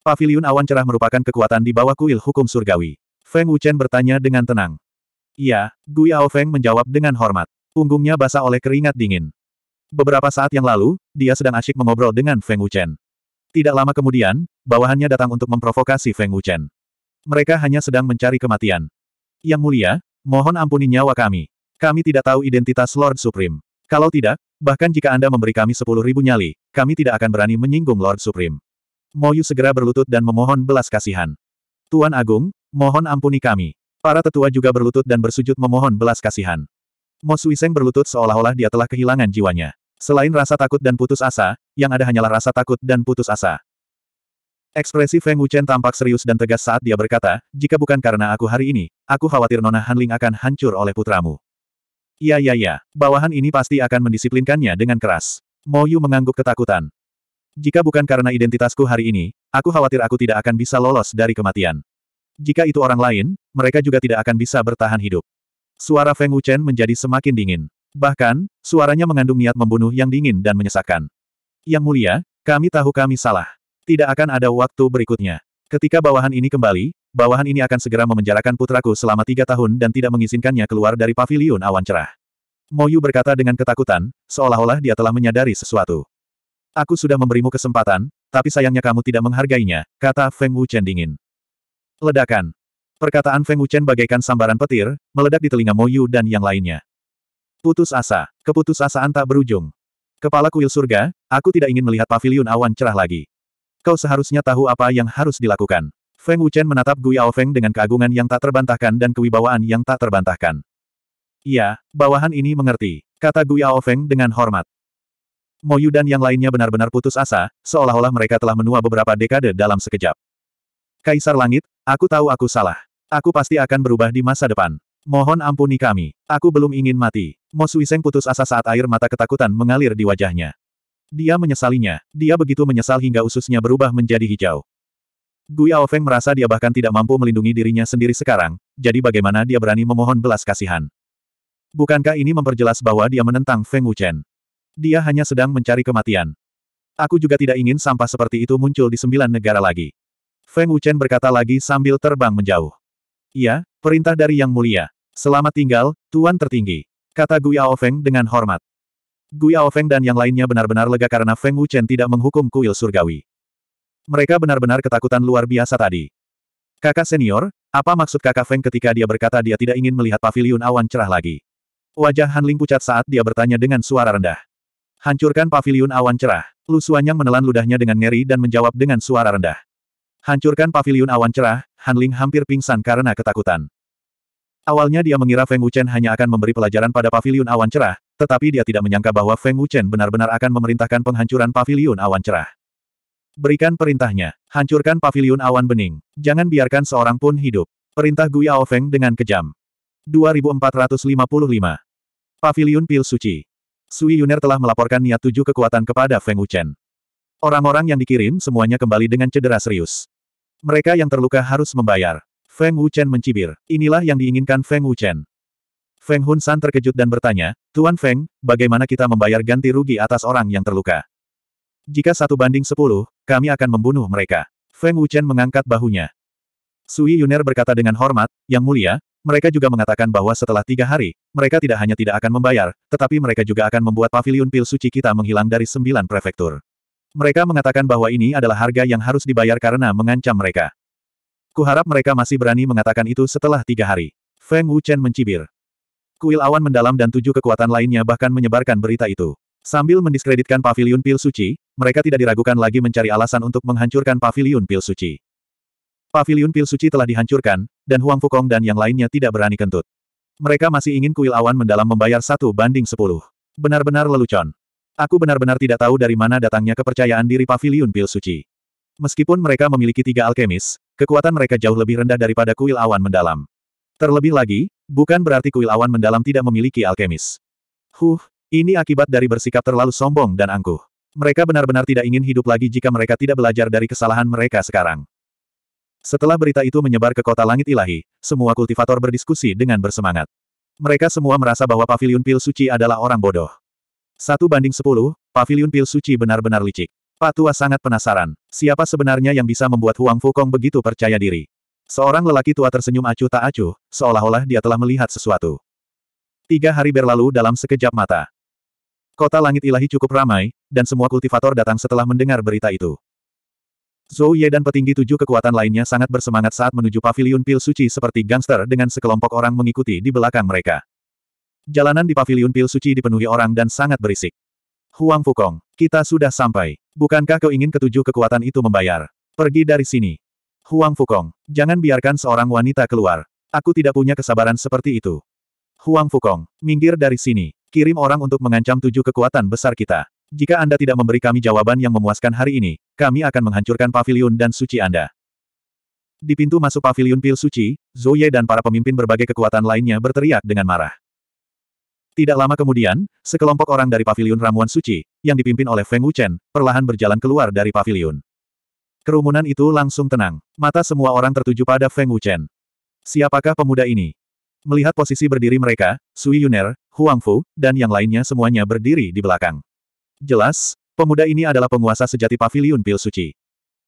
Paviliun awan cerah merupakan kekuatan di bawah kuil hukum surgawi. Feng Wuchen bertanya dengan tenang. Iya, Gui Feng menjawab dengan hormat. Punggungnya basah oleh keringat dingin. Beberapa saat yang lalu, dia sedang asyik mengobrol dengan Feng Wuchen. Tidak lama kemudian, bawahannya datang untuk memprovokasi Feng Wuchen. Mereka hanya sedang mencari kematian. Yang mulia, Mohon ampuni nyawa kami. Kami tidak tahu identitas Lord Supreme. Kalau tidak, bahkan jika Anda memberi kami sepuluh ribu nyali, kami tidak akan berani menyinggung Lord Supreme. Moyu segera berlutut dan memohon belas kasihan. Tuan Agung, mohon ampuni kami. Para tetua juga berlutut dan bersujud memohon belas kasihan. Mo Suiseng berlutut seolah-olah dia telah kehilangan jiwanya. Selain rasa takut dan putus asa, yang ada hanyalah rasa takut dan putus asa. Ekspresi Feng Wuchen tampak serius dan tegas saat dia berkata, jika bukan karena aku hari ini, aku khawatir Nona Hanling akan hancur oleh putramu. Ya, ya, ya, bawahan ini pasti akan mendisiplinkannya dengan keras. Mo Yu mengangguk ketakutan. Jika bukan karena identitasku hari ini, aku khawatir aku tidak akan bisa lolos dari kematian. Jika itu orang lain, mereka juga tidak akan bisa bertahan hidup. Suara Feng Wuchen menjadi semakin dingin. Bahkan, suaranya mengandung niat membunuh yang dingin dan menyesakkan. Yang mulia, kami tahu kami salah. Tidak akan ada waktu berikutnya. Ketika bawahan ini kembali, bawahan ini akan segera memenjarakan putraku selama tiga tahun dan tidak mengizinkannya keluar dari pavilion awan cerah. Moyu berkata dengan ketakutan, seolah-olah dia telah menyadari sesuatu. Aku sudah memberimu kesempatan, tapi sayangnya kamu tidak menghargainya, kata Feng Wuchen dingin. Ledakan. Perkataan Feng Wuchen bagaikan sambaran petir, meledak di telinga Moyu dan yang lainnya. Putus asa. Keputus asaan tak berujung. Kepala kuil surga, aku tidak ingin melihat pavilion awan cerah lagi. Kau seharusnya tahu apa yang harus dilakukan. Feng Wuchen menatap Gui Feng dengan keagungan yang tak terbantahkan dan kewibawaan yang tak terbantahkan. Iya, bawahan ini mengerti, kata Gui Feng dengan hormat. Moyu dan yang lainnya benar-benar putus asa, seolah-olah mereka telah menua beberapa dekade dalam sekejap. Kaisar Langit, aku tahu aku salah. Aku pasti akan berubah di masa depan. Mohon ampuni kami. Aku belum ingin mati. Mo Suiseng putus asa saat air mata ketakutan mengalir di wajahnya. Dia menyesalinya, dia begitu menyesal hingga ususnya berubah menjadi hijau. Gui Feng merasa dia bahkan tidak mampu melindungi dirinya sendiri sekarang, jadi bagaimana dia berani memohon belas kasihan. Bukankah ini memperjelas bahwa dia menentang Feng Wuchen? Dia hanya sedang mencari kematian. Aku juga tidak ingin sampah seperti itu muncul di sembilan negara lagi. Feng Wuchen berkata lagi sambil terbang menjauh. Iya, perintah dari Yang Mulia. Selamat tinggal, Tuan Tertinggi. Kata Gui Feng dengan hormat. Gui Feng dan yang lainnya benar-benar lega karena Feng Wuchen tidak menghukum kuil surgawi. Mereka benar-benar ketakutan luar biasa tadi. Kakak senior, apa maksud kakak Feng ketika dia berkata dia tidak ingin melihat pavilion awan cerah lagi? Wajah Han Ling pucat saat dia bertanya dengan suara rendah. Hancurkan pavilion awan cerah. Lu Suanyang menelan ludahnya dengan ngeri dan menjawab dengan suara rendah. Hancurkan pavilion awan cerah, Han Ling hampir pingsan karena ketakutan. Awalnya dia mengira Feng Wuchen hanya akan memberi pelajaran pada pavilion awan cerah, tetapi dia tidak menyangka bahwa Feng Wuchen benar-benar akan memerintahkan penghancuran paviliun awan cerah. Berikan perintahnya, hancurkan paviliun awan bening. Jangan biarkan seorang pun hidup. Perintah Gui Ao Feng dengan kejam. 2455. Paviliun Pil Suci. Sui Yuner telah melaporkan niat tujuh kekuatan kepada Feng Wuchen. Orang-orang yang dikirim semuanya kembali dengan cedera serius. Mereka yang terluka harus membayar. Feng Wuchen mencibir. Inilah yang diinginkan Feng Wuchen. Feng Hun San terkejut dan bertanya, Tuan Feng, bagaimana kita membayar ganti rugi atas orang yang terluka? Jika satu banding sepuluh, kami akan membunuh mereka. Feng Wuchen mengangkat bahunya. Sui Yuner berkata dengan hormat, Yang mulia, mereka juga mengatakan bahwa setelah tiga hari, mereka tidak hanya tidak akan membayar, tetapi mereka juga akan membuat pavilion pil suci kita menghilang dari sembilan prefektur. Mereka mengatakan bahwa ini adalah harga yang harus dibayar karena mengancam mereka. Kuharap mereka masih berani mengatakan itu setelah tiga hari. Feng Wuchen mencibir. Kuil awan mendalam dan tujuh kekuatan lainnya bahkan menyebarkan berita itu. Sambil mendiskreditkan pavilion pil suci, mereka tidak diragukan lagi mencari alasan untuk menghancurkan pavilion pil suci. Pavilion pil suci telah dihancurkan, dan Huang Fukong dan yang lainnya tidak berani kentut. Mereka masih ingin kuil awan mendalam membayar satu banding sepuluh. Benar-benar lelucon. Aku benar-benar tidak tahu dari mana datangnya kepercayaan diri pavilion pil suci. Meskipun mereka memiliki tiga alkemis, kekuatan mereka jauh lebih rendah daripada kuil awan mendalam. Terlebih lagi, Bukan berarti kuil awan mendalam tidak memiliki alkemis. Huh, ini akibat dari bersikap terlalu sombong dan angkuh. Mereka benar-benar tidak ingin hidup lagi jika mereka tidak belajar dari kesalahan mereka sekarang. Setelah berita itu menyebar ke kota langit ilahi, semua kultivator berdiskusi dengan bersemangat. Mereka semua merasa bahwa pavilion pil suci adalah orang bodoh. Satu banding sepuluh, pavilion pil suci benar-benar licik. Patua sangat penasaran, siapa sebenarnya yang bisa membuat Huang Fukong begitu percaya diri. Seorang lelaki tua tersenyum acuh tak acuh, seolah-olah dia telah melihat sesuatu. Tiga hari berlalu dalam sekejap mata. Kota langit ilahi cukup ramai, dan semua kultivator datang setelah mendengar berita itu. Zhou Ye dan petinggi tujuh kekuatan lainnya sangat bersemangat saat menuju paviliun pil suci seperti gangster dengan sekelompok orang mengikuti di belakang mereka. Jalanan di paviliun pil suci dipenuhi orang dan sangat berisik. Huang Fukong, kita sudah sampai. Bukankah kau ingin ketujuh kekuatan itu membayar? Pergi dari sini. Huang Fukong, jangan biarkan seorang wanita keluar. Aku tidak punya kesabaran seperti itu. Huang Fukong, minggir dari sini. Kirim orang untuk mengancam tujuh kekuatan besar kita. Jika Anda tidak memberi kami jawaban yang memuaskan hari ini, kami akan menghancurkan pavilion dan suci Anda. Di pintu masuk pavilion pil suci, Zoe dan para pemimpin berbagai kekuatan lainnya berteriak dengan marah. Tidak lama kemudian, sekelompok orang dari pavilion ramuan suci, yang dipimpin oleh Feng Wuchen, perlahan berjalan keluar dari pavilion. Kerumunan itu langsung tenang. Mata semua orang tertuju pada Feng Wuchen. Siapakah pemuda ini? Melihat posisi berdiri mereka, Sui Yuner, Huang Fu, dan yang lainnya semuanya berdiri di belakang. Jelas, pemuda ini adalah penguasa sejati paviliun pil suci.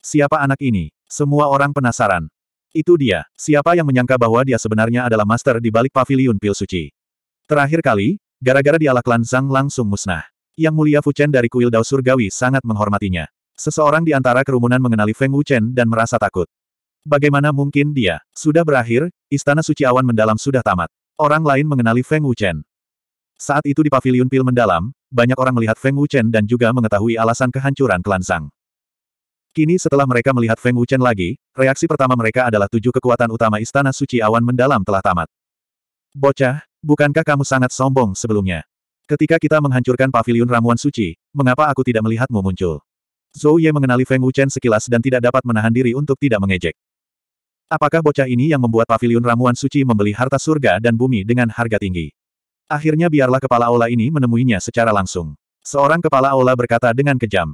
Siapa anak ini? Semua orang penasaran. Itu dia, siapa yang menyangka bahwa dia sebenarnya adalah master di balik paviliun pil suci. Terakhir kali, gara-gara dia Klan Zhang langsung musnah. Yang mulia Fu Chen dari kuil Dao Surgawi sangat menghormatinya. Seseorang di antara kerumunan mengenali Feng Wuchen dan merasa takut. Bagaimana mungkin dia? Sudah berakhir, Istana Suci Awan Mendalam sudah tamat. Orang lain mengenali Feng Wuchen. Saat itu di Paviliun Pil Mendalam, banyak orang melihat Feng Wuchen dan juga mengetahui alasan kehancuran klan Sang. Kini setelah mereka melihat Feng Wuchen lagi, reaksi pertama mereka adalah tujuh kekuatan utama Istana Suci Awan Mendalam telah tamat. Bocah, bukankah kamu sangat sombong sebelumnya? Ketika kita menghancurkan paviliun ramuan suci, mengapa aku tidak melihatmu muncul? Zhou Ye mengenali Feng Wuchen sekilas dan tidak dapat menahan diri untuk tidak mengejek. Apakah bocah ini yang membuat pavilion ramuan suci membeli harta surga dan bumi dengan harga tinggi? Akhirnya biarlah kepala aula ini menemuinya secara langsung. Seorang kepala aula berkata dengan kejam.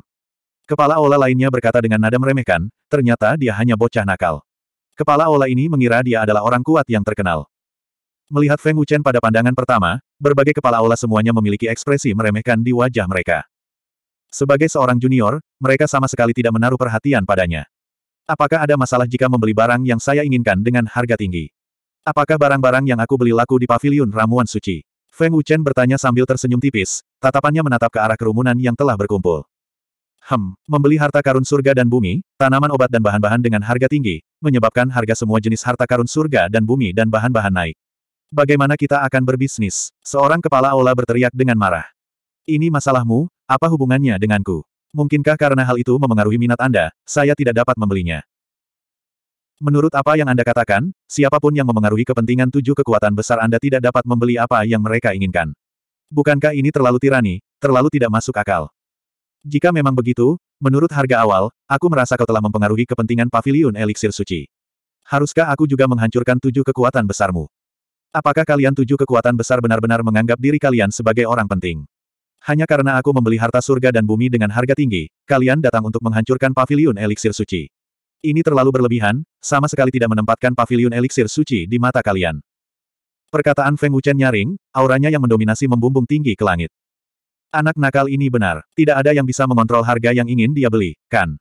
Kepala aula lainnya berkata dengan nada meremehkan, ternyata dia hanya bocah nakal. Kepala aula ini mengira dia adalah orang kuat yang terkenal. Melihat Feng Wuchen pada pandangan pertama, berbagai kepala aula semuanya memiliki ekspresi meremehkan di wajah mereka. Sebagai seorang junior, mereka sama sekali tidak menaruh perhatian padanya. Apakah ada masalah jika membeli barang yang saya inginkan dengan harga tinggi? Apakah barang-barang yang aku beli laku di pavilion ramuan suci? Feng Wuchen bertanya sambil tersenyum tipis, tatapannya menatap ke arah kerumunan yang telah berkumpul. Hem, membeli harta karun surga dan bumi, tanaman obat dan bahan-bahan dengan harga tinggi, menyebabkan harga semua jenis harta karun surga dan bumi dan bahan-bahan naik. Bagaimana kita akan berbisnis? Seorang kepala aula berteriak dengan marah. Ini masalahmu, apa hubungannya denganku? Mungkinkah karena hal itu memengaruhi minat Anda, saya tidak dapat membelinya? Menurut apa yang Anda katakan, siapapun yang memengaruhi kepentingan tujuh kekuatan besar Anda tidak dapat membeli apa yang mereka inginkan. Bukankah ini terlalu tirani, terlalu tidak masuk akal? Jika memang begitu, menurut harga awal, aku merasa kau telah mempengaruhi kepentingan pavilion eliksir suci. Haruskah aku juga menghancurkan tujuh kekuatan besarmu? Apakah kalian tujuh kekuatan besar benar-benar menganggap diri kalian sebagai orang penting? Hanya karena aku membeli harta surga dan bumi dengan harga tinggi, kalian datang untuk menghancurkan paviliun eliksir suci. Ini terlalu berlebihan, sama sekali tidak menempatkan paviliun eliksir suci di mata kalian. Perkataan Feng Wuchen nyaring, auranya yang mendominasi membumbung tinggi ke langit. Anak nakal ini benar, tidak ada yang bisa mengontrol harga yang ingin dia beli, kan?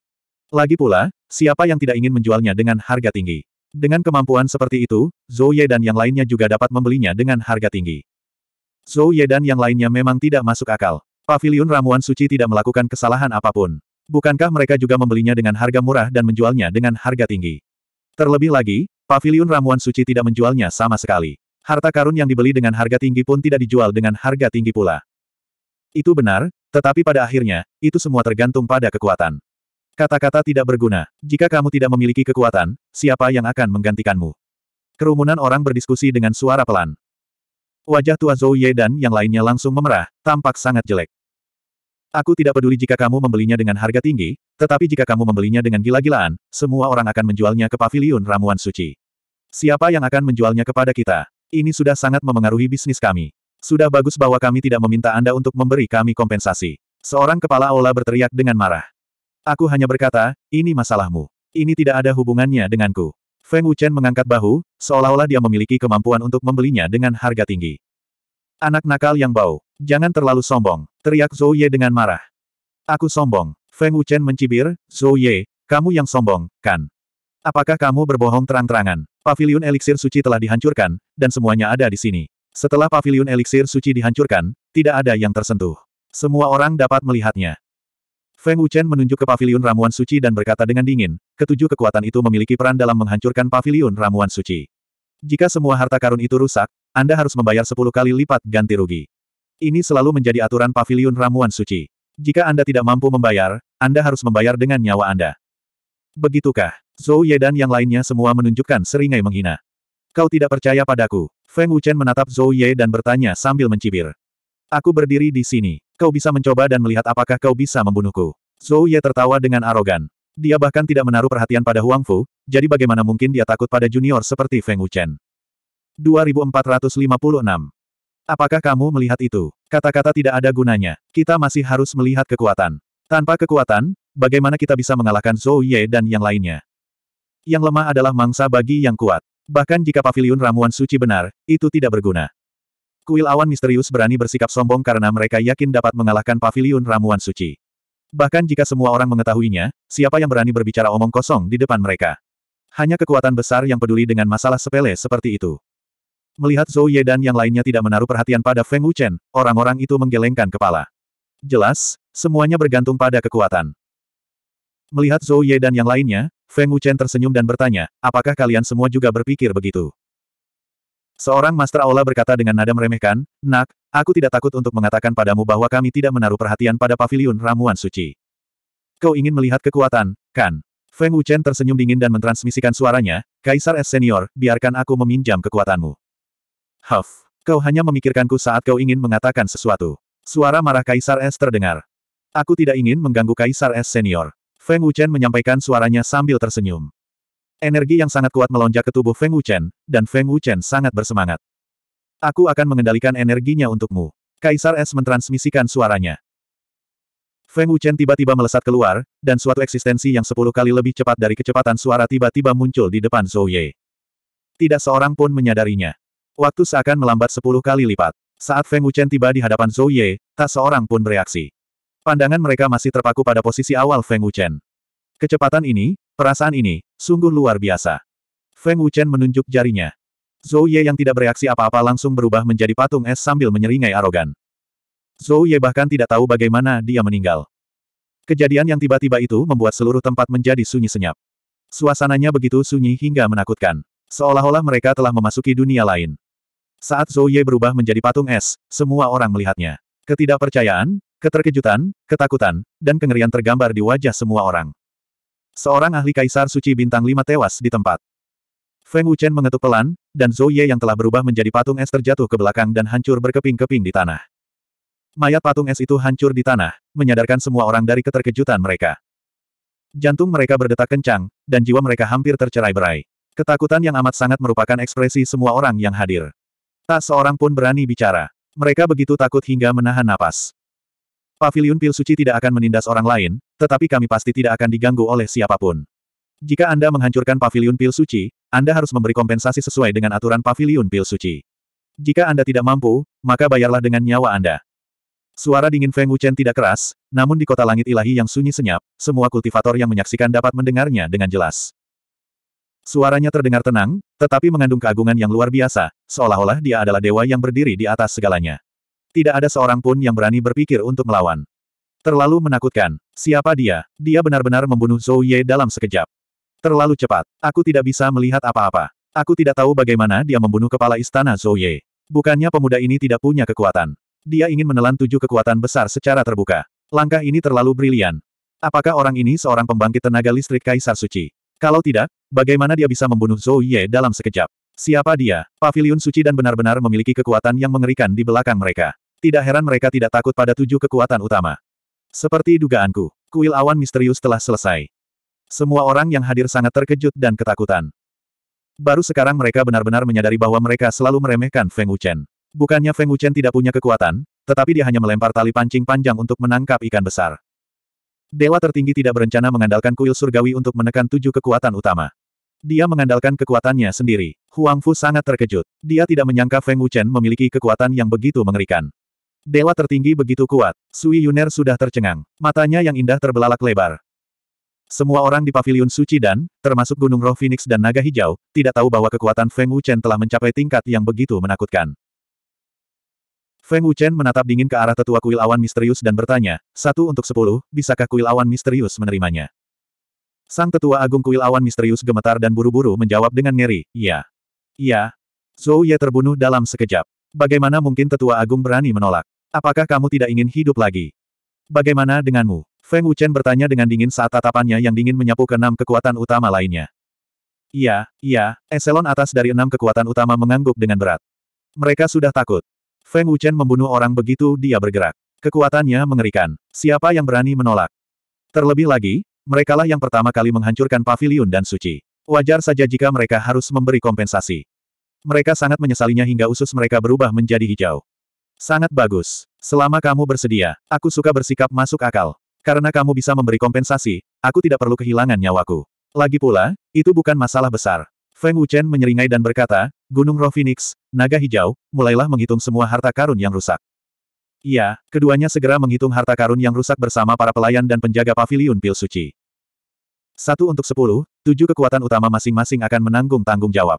Lagi pula, siapa yang tidak ingin menjualnya dengan harga tinggi? Dengan kemampuan seperti itu, Zhou Ye dan yang lainnya juga dapat membelinya dengan harga tinggi. Zhou Ye dan yang lainnya memang tidak masuk akal. Paviliun ramuan suci tidak melakukan kesalahan apapun. Bukankah mereka juga membelinya dengan harga murah dan menjualnya dengan harga tinggi? Terlebih lagi, paviliun ramuan suci tidak menjualnya sama sekali. Harta karun yang dibeli dengan harga tinggi pun tidak dijual dengan harga tinggi pula. Itu benar, tetapi pada akhirnya, itu semua tergantung pada kekuatan. Kata-kata tidak berguna. Jika kamu tidak memiliki kekuatan, siapa yang akan menggantikanmu? Kerumunan orang berdiskusi dengan suara pelan. Wajah tua Zhou Ye dan yang lainnya langsung memerah, tampak sangat jelek. Aku tidak peduli jika kamu membelinya dengan harga tinggi, tetapi jika kamu membelinya dengan gila-gilaan, semua orang akan menjualnya ke paviliun ramuan suci. Siapa yang akan menjualnya kepada kita? Ini sudah sangat memengaruhi bisnis kami. Sudah bagus bahwa kami tidak meminta Anda untuk memberi kami kompensasi. Seorang kepala aula berteriak dengan marah. Aku hanya berkata, ini masalahmu. Ini tidak ada hubungannya denganku. Feng Wuchen mengangkat bahu, seolah-olah dia memiliki kemampuan untuk membelinya dengan harga tinggi. Anak nakal yang bau, jangan terlalu sombong, teriak Zhou Ye dengan marah. Aku sombong, Feng Wuchen mencibir, Zhou Ye, kamu yang sombong, kan? Apakah kamu berbohong terang-terangan? Paviliun eliksir suci telah dihancurkan, dan semuanya ada di sini. Setelah Pavilion eliksir suci dihancurkan, tidak ada yang tersentuh. Semua orang dapat melihatnya. Feng Wuchen menunjuk ke pavilion ramuan suci dan berkata dengan dingin, ketujuh kekuatan itu memiliki peran dalam menghancurkan pavilion ramuan suci. Jika semua harta karun itu rusak, Anda harus membayar sepuluh kali lipat ganti rugi. Ini selalu menjadi aturan pavilion ramuan suci. Jika Anda tidak mampu membayar, Anda harus membayar dengan nyawa Anda. Begitukah? Zhou Ye dan yang lainnya semua menunjukkan seringai menghina. Kau tidak percaya padaku. Feng Wuchen menatap Zhou Ye dan bertanya sambil mencibir. Aku berdiri di sini kau bisa mencoba dan melihat apakah kau bisa membunuhku. Zhou Ye tertawa dengan arogan. Dia bahkan tidak menaruh perhatian pada Huang Fu, jadi bagaimana mungkin dia takut pada junior seperti Feng Wuchen. 2456. Apakah kamu melihat itu? Kata-kata tidak ada gunanya. Kita masih harus melihat kekuatan. Tanpa kekuatan, bagaimana kita bisa mengalahkan Zhou Ye dan yang lainnya? Yang lemah adalah mangsa bagi yang kuat. Bahkan jika pavilion ramuan suci benar, itu tidak berguna. Kuil awan misterius berani bersikap sombong karena mereka yakin dapat mengalahkan paviliun ramuan suci. Bahkan jika semua orang mengetahuinya, siapa yang berani berbicara omong kosong di depan mereka? Hanya kekuatan besar yang peduli dengan masalah sepele seperti itu. Melihat Zhou Ye dan yang lainnya tidak menaruh perhatian pada Feng Wuchen, orang-orang itu menggelengkan kepala. Jelas, semuanya bergantung pada kekuatan. Melihat Zhou Ye dan yang lainnya, Feng Wuchen tersenyum dan bertanya, apakah kalian semua juga berpikir begitu? Seorang Master Aula berkata dengan nada meremehkan, Nak, aku tidak takut untuk mengatakan padamu bahwa kami tidak menaruh perhatian pada paviliun ramuan suci. Kau ingin melihat kekuatan, kan? Feng Wuchen tersenyum dingin dan mentransmisikan suaranya, Kaisar S. Senior, biarkan aku meminjam kekuatanmu. Huff, kau hanya memikirkanku saat kau ingin mengatakan sesuatu. Suara marah Kaisar S terdengar. Aku tidak ingin mengganggu Kaisar S Senior. Feng Wuchen menyampaikan suaranya sambil tersenyum. Energi yang sangat kuat melonjak ke tubuh Feng Wuchen, dan Feng Wuchen sangat bersemangat. Aku akan mengendalikan energinya untukmu. Kaisar Es mentransmisikan suaranya. Feng Wuchen tiba-tiba melesat keluar, dan suatu eksistensi yang sepuluh kali lebih cepat dari kecepatan suara tiba-tiba muncul di depan Zhou Ye. Tidak seorang pun menyadarinya. Waktu seakan melambat sepuluh kali lipat. Saat Feng Wuchen tiba di hadapan Zhou Ye, tak seorang pun bereaksi. Pandangan mereka masih terpaku pada posisi awal Feng Wuchen. Kecepatan ini, Perasaan ini, sungguh luar biasa. Feng Wuchen menunjuk jarinya. Zhou Ye yang tidak bereaksi apa-apa langsung berubah menjadi patung es sambil menyeringai arogan. Zhou Ye bahkan tidak tahu bagaimana dia meninggal. Kejadian yang tiba-tiba itu membuat seluruh tempat menjadi sunyi senyap. Suasananya begitu sunyi hingga menakutkan. Seolah-olah mereka telah memasuki dunia lain. Saat Zhou Ye berubah menjadi patung es, semua orang melihatnya. Ketidakpercayaan, keterkejutan, ketakutan, dan kengerian tergambar di wajah semua orang. Seorang ahli kaisar suci bintang lima tewas di tempat. Feng Wuchen mengetuk pelan, dan Zhou Ye yang telah berubah menjadi patung es terjatuh ke belakang dan hancur berkeping-keping di tanah. Mayat patung es itu hancur di tanah, menyadarkan semua orang dari keterkejutan mereka. Jantung mereka berdetak kencang, dan jiwa mereka hampir tercerai-berai. Ketakutan yang amat sangat merupakan ekspresi semua orang yang hadir. Tak seorang pun berani bicara. Mereka begitu takut hingga menahan napas. Paviliun Pil Suci tidak akan menindas orang lain, tetapi kami pasti tidak akan diganggu oleh siapapun. Jika Anda menghancurkan Paviliun Pil Suci, Anda harus memberi kompensasi sesuai dengan aturan Paviliun Pil Suci. Jika Anda tidak mampu, maka bayarlah dengan nyawa Anda. Suara dingin Feng Wuchen tidak keras, namun di kota langit ilahi yang sunyi senyap, semua kultivator yang menyaksikan dapat mendengarnya dengan jelas. Suaranya terdengar tenang, tetapi mengandung keagungan yang luar biasa, seolah-olah dia adalah dewa yang berdiri di atas segalanya. Tidak ada seorang pun yang berani berpikir untuk melawan. Terlalu menakutkan. Siapa dia? Dia benar-benar membunuh Zhou Ye dalam sekejap. Terlalu cepat. Aku tidak bisa melihat apa-apa. Aku tidak tahu bagaimana dia membunuh kepala istana Zhou Ye. Bukannya pemuda ini tidak punya kekuatan. Dia ingin menelan tujuh kekuatan besar secara terbuka. Langkah ini terlalu brilian. Apakah orang ini seorang pembangkit tenaga listrik Kaisar Suci? Kalau tidak, bagaimana dia bisa membunuh Zhou Ye dalam sekejap? Siapa dia? Paviliun suci dan benar-benar memiliki kekuatan yang mengerikan di belakang mereka. Tidak heran mereka tidak takut pada tujuh kekuatan utama. Seperti dugaanku, kuil awan misterius telah selesai. Semua orang yang hadir sangat terkejut dan ketakutan. Baru sekarang mereka benar-benar menyadari bahwa mereka selalu meremehkan Feng Wuchen. Bukannya Feng Wuchen tidak punya kekuatan, tetapi dia hanya melempar tali pancing panjang untuk menangkap ikan besar. Dewa tertinggi tidak berencana mengandalkan kuil surgawi untuk menekan tujuh kekuatan utama. Dia mengandalkan kekuatannya sendiri. Huang Fu sangat terkejut. Dia tidak menyangka Feng Wuchen memiliki kekuatan yang begitu mengerikan. Dewa tertinggi begitu kuat. Sui Yuner sudah tercengang. Matanya yang indah terbelalak lebar. Semua orang di Paviliun suci dan, termasuk Gunung Roh Phoenix dan Naga Hijau, tidak tahu bahwa kekuatan Feng Wuchen telah mencapai tingkat yang begitu menakutkan. Feng Wuchen menatap dingin ke arah tetua kuil awan misterius dan bertanya, satu untuk sepuluh, bisakah kuil awan misterius menerimanya? Sang tetua agung kuil awan misterius gemetar dan buru-buru menjawab dengan ngeri, iya. Iya. Zhou Ye terbunuh dalam sekejap. Bagaimana mungkin tetua agung berani menolak? Apakah kamu tidak ingin hidup lagi? Bagaimana denganmu? Feng Wuchen bertanya dengan dingin saat tatapannya yang dingin menyapu ke enam kekuatan utama lainnya. Iya, iya, eselon atas dari enam kekuatan utama mengangguk dengan berat. Mereka sudah takut. Feng Wuchen membunuh orang begitu dia bergerak. Kekuatannya mengerikan. Siapa yang berani menolak? Terlebih lagi, merekalah yang pertama kali menghancurkan pavilion dan suci. Wajar saja jika mereka harus memberi kompensasi. Mereka sangat menyesalinya hingga usus mereka berubah menjadi hijau. Sangat bagus. Selama kamu bersedia, aku suka bersikap masuk akal. Karena kamu bisa memberi kompensasi, aku tidak perlu kehilangan nyawaku. Lagi pula, itu bukan masalah besar. Feng Wuchen menyeringai dan berkata, Gunung Roh Phoenix, naga hijau, mulailah menghitung semua harta karun yang rusak. Iya, keduanya segera menghitung harta karun yang rusak bersama para pelayan dan penjaga paviliun pil suci. Satu untuk sepuluh, tujuh kekuatan utama masing-masing akan menanggung tanggung jawab.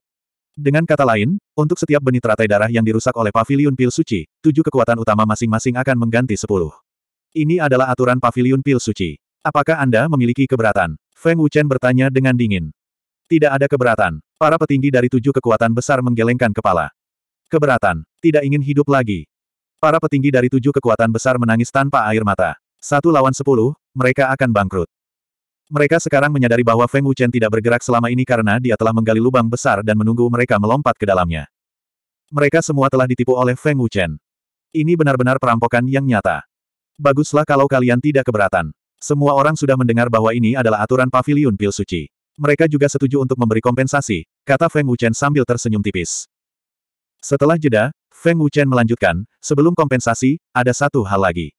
Dengan kata lain, untuk setiap benih teratai darah yang dirusak oleh pavilion pil suci, tujuh kekuatan utama masing-masing akan mengganti sepuluh. Ini adalah aturan pavilion pil suci. Apakah Anda memiliki keberatan? Feng Wuchen bertanya dengan dingin. Tidak ada keberatan. Para petinggi dari tujuh kekuatan besar menggelengkan kepala. Keberatan. Tidak ingin hidup lagi. Para petinggi dari tujuh kekuatan besar menangis tanpa air mata. Satu lawan sepuluh, mereka akan bangkrut. Mereka sekarang menyadari bahwa Feng Wuchen tidak bergerak selama ini karena dia telah menggali lubang besar dan menunggu mereka melompat ke dalamnya. Mereka semua telah ditipu oleh Feng Wuchen. Ini benar-benar perampokan yang nyata. Baguslah kalau kalian tidak keberatan. Semua orang sudah mendengar bahwa ini adalah aturan paviliun pil suci. Mereka juga setuju untuk memberi kompensasi, kata Feng Wuchen sambil tersenyum tipis. Setelah jeda, Feng Wuchen melanjutkan, sebelum kompensasi, ada satu hal lagi.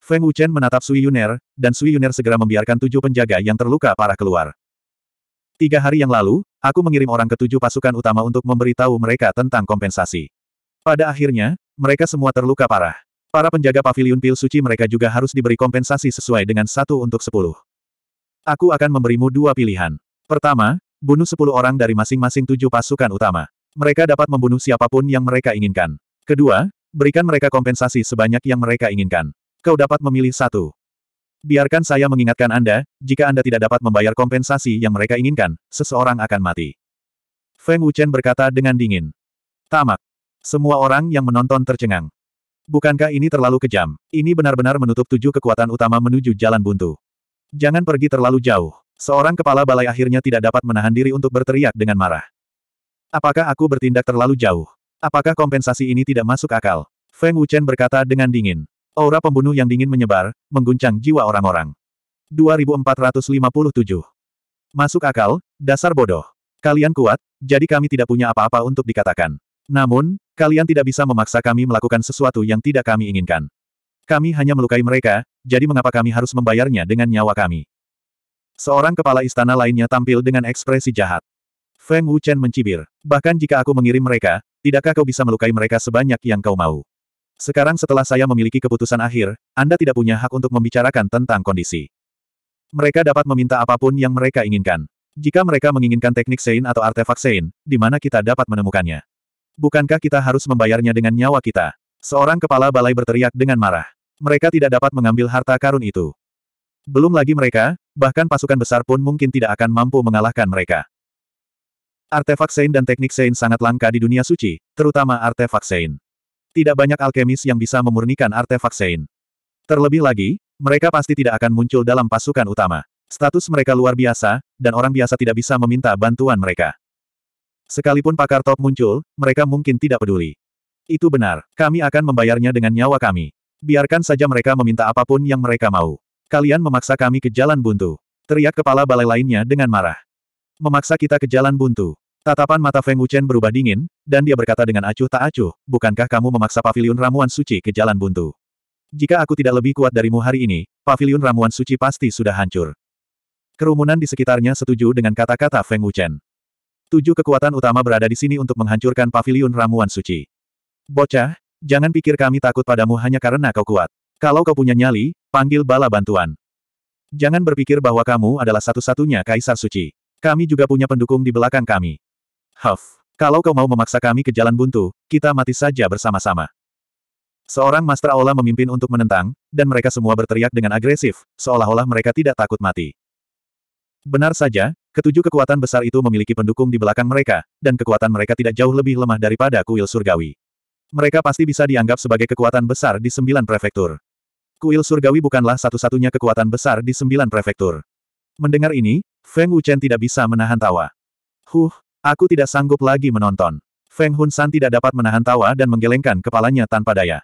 Feng Wuchen menatap Sui Yuner, dan Sui Yuner segera membiarkan tujuh penjaga yang terluka parah keluar. Tiga hari yang lalu, aku mengirim orang ke tujuh pasukan utama untuk memberitahu mereka tentang kompensasi. Pada akhirnya, mereka semua terluka parah. Para penjaga pavilion pil suci mereka juga harus diberi kompensasi sesuai dengan satu untuk sepuluh. Aku akan memberimu dua pilihan. Pertama, bunuh sepuluh orang dari masing-masing tujuh pasukan utama. Mereka dapat membunuh siapapun yang mereka inginkan. Kedua, berikan mereka kompensasi sebanyak yang mereka inginkan. Kau dapat memilih satu. Biarkan saya mengingatkan Anda, jika Anda tidak dapat membayar kompensasi yang mereka inginkan, seseorang akan mati. Feng Wuchen berkata dengan dingin. Tamak. Semua orang yang menonton tercengang. Bukankah ini terlalu kejam? Ini benar-benar menutup tujuh kekuatan utama menuju jalan buntu. Jangan pergi terlalu jauh. Seorang kepala balai akhirnya tidak dapat menahan diri untuk berteriak dengan marah. Apakah aku bertindak terlalu jauh? Apakah kompensasi ini tidak masuk akal? Feng Wuchen berkata dengan dingin. Aura pembunuh yang dingin menyebar, mengguncang jiwa orang-orang. 2457. Masuk akal, dasar bodoh. Kalian kuat, jadi kami tidak punya apa-apa untuk dikatakan. Namun, kalian tidak bisa memaksa kami melakukan sesuatu yang tidak kami inginkan. Kami hanya melukai mereka, jadi mengapa kami harus membayarnya dengan nyawa kami? Seorang kepala istana lainnya tampil dengan ekspresi jahat. Feng Wuchen mencibir. Bahkan jika aku mengirim mereka, tidakkah kau bisa melukai mereka sebanyak yang kau mau? Sekarang setelah saya memiliki keputusan akhir, Anda tidak punya hak untuk membicarakan tentang kondisi. Mereka dapat meminta apapun yang mereka inginkan. Jika mereka menginginkan teknik Sein atau artefak Sein, di mana kita dapat menemukannya? Bukankah kita harus membayarnya dengan nyawa kita? Seorang kepala balai berteriak dengan marah. Mereka tidak dapat mengambil harta karun itu. Belum lagi mereka, bahkan pasukan besar pun mungkin tidak akan mampu mengalahkan mereka. Artefak Sein dan teknik Sein sangat langka di dunia suci, terutama artefak Sein. Tidak banyak alkemis yang bisa memurnikan artefak Sein. Terlebih lagi, mereka pasti tidak akan muncul dalam pasukan utama. Status mereka luar biasa, dan orang biasa tidak bisa meminta bantuan mereka. Sekalipun pakar top muncul, mereka mungkin tidak peduli. Itu benar, kami akan membayarnya dengan nyawa kami. Biarkan saja mereka meminta apapun yang mereka mau. Kalian memaksa kami ke jalan buntu. Teriak kepala balai lainnya dengan marah. Memaksa kita ke jalan buntu. Tatapan mata Feng Wuchen berubah dingin, dan dia berkata dengan acuh tak acuh, bukankah kamu memaksa pavilion ramuan suci ke jalan buntu? Jika aku tidak lebih kuat darimu hari ini, pavilion ramuan suci pasti sudah hancur. Kerumunan di sekitarnya setuju dengan kata-kata Feng Wuchen. Tujuh kekuatan utama berada di sini untuk menghancurkan pavilion ramuan suci. Bocah, jangan pikir kami takut padamu hanya karena kau kuat. Kalau kau punya nyali, panggil bala bantuan. Jangan berpikir bahwa kamu adalah satu-satunya kaisar suci. Kami juga punya pendukung di belakang kami. Huff. Kalau kau mau memaksa kami ke jalan buntu, kita mati saja bersama-sama. Seorang Master Aula memimpin untuk menentang, dan mereka semua berteriak dengan agresif, seolah-olah mereka tidak takut mati. Benar saja, ketujuh kekuatan besar itu memiliki pendukung di belakang mereka, dan kekuatan mereka tidak jauh lebih lemah daripada kuil surgawi. Mereka pasti bisa dianggap sebagai kekuatan besar di sembilan prefektur. Kuil surgawi bukanlah satu-satunya kekuatan besar di sembilan prefektur. Mendengar ini, Feng Wuchen tidak bisa menahan tawa. Huh, Aku tidak sanggup lagi menonton. Feng Hunsan tidak dapat menahan tawa dan menggelengkan kepalanya tanpa daya.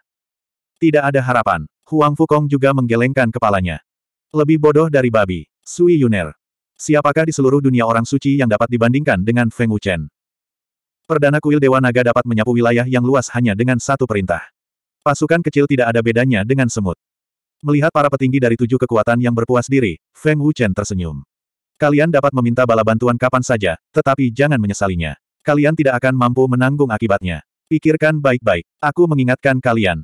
Tidak ada harapan. Huang Fukong juga menggelengkan kepalanya. Lebih bodoh dari babi. Sui Yuner. Siapakah di seluruh dunia orang suci yang dapat dibandingkan dengan Feng Wuchen? Perdana kuil Dewa Naga dapat menyapu wilayah yang luas hanya dengan satu perintah. Pasukan kecil tidak ada bedanya dengan semut. Melihat para petinggi dari tujuh kekuatan yang berpuas diri, Feng Wuchen tersenyum. Kalian dapat meminta bala bantuan kapan saja, tetapi jangan menyesalinya. Kalian tidak akan mampu menanggung akibatnya. Pikirkan baik-baik. Aku mengingatkan kalian.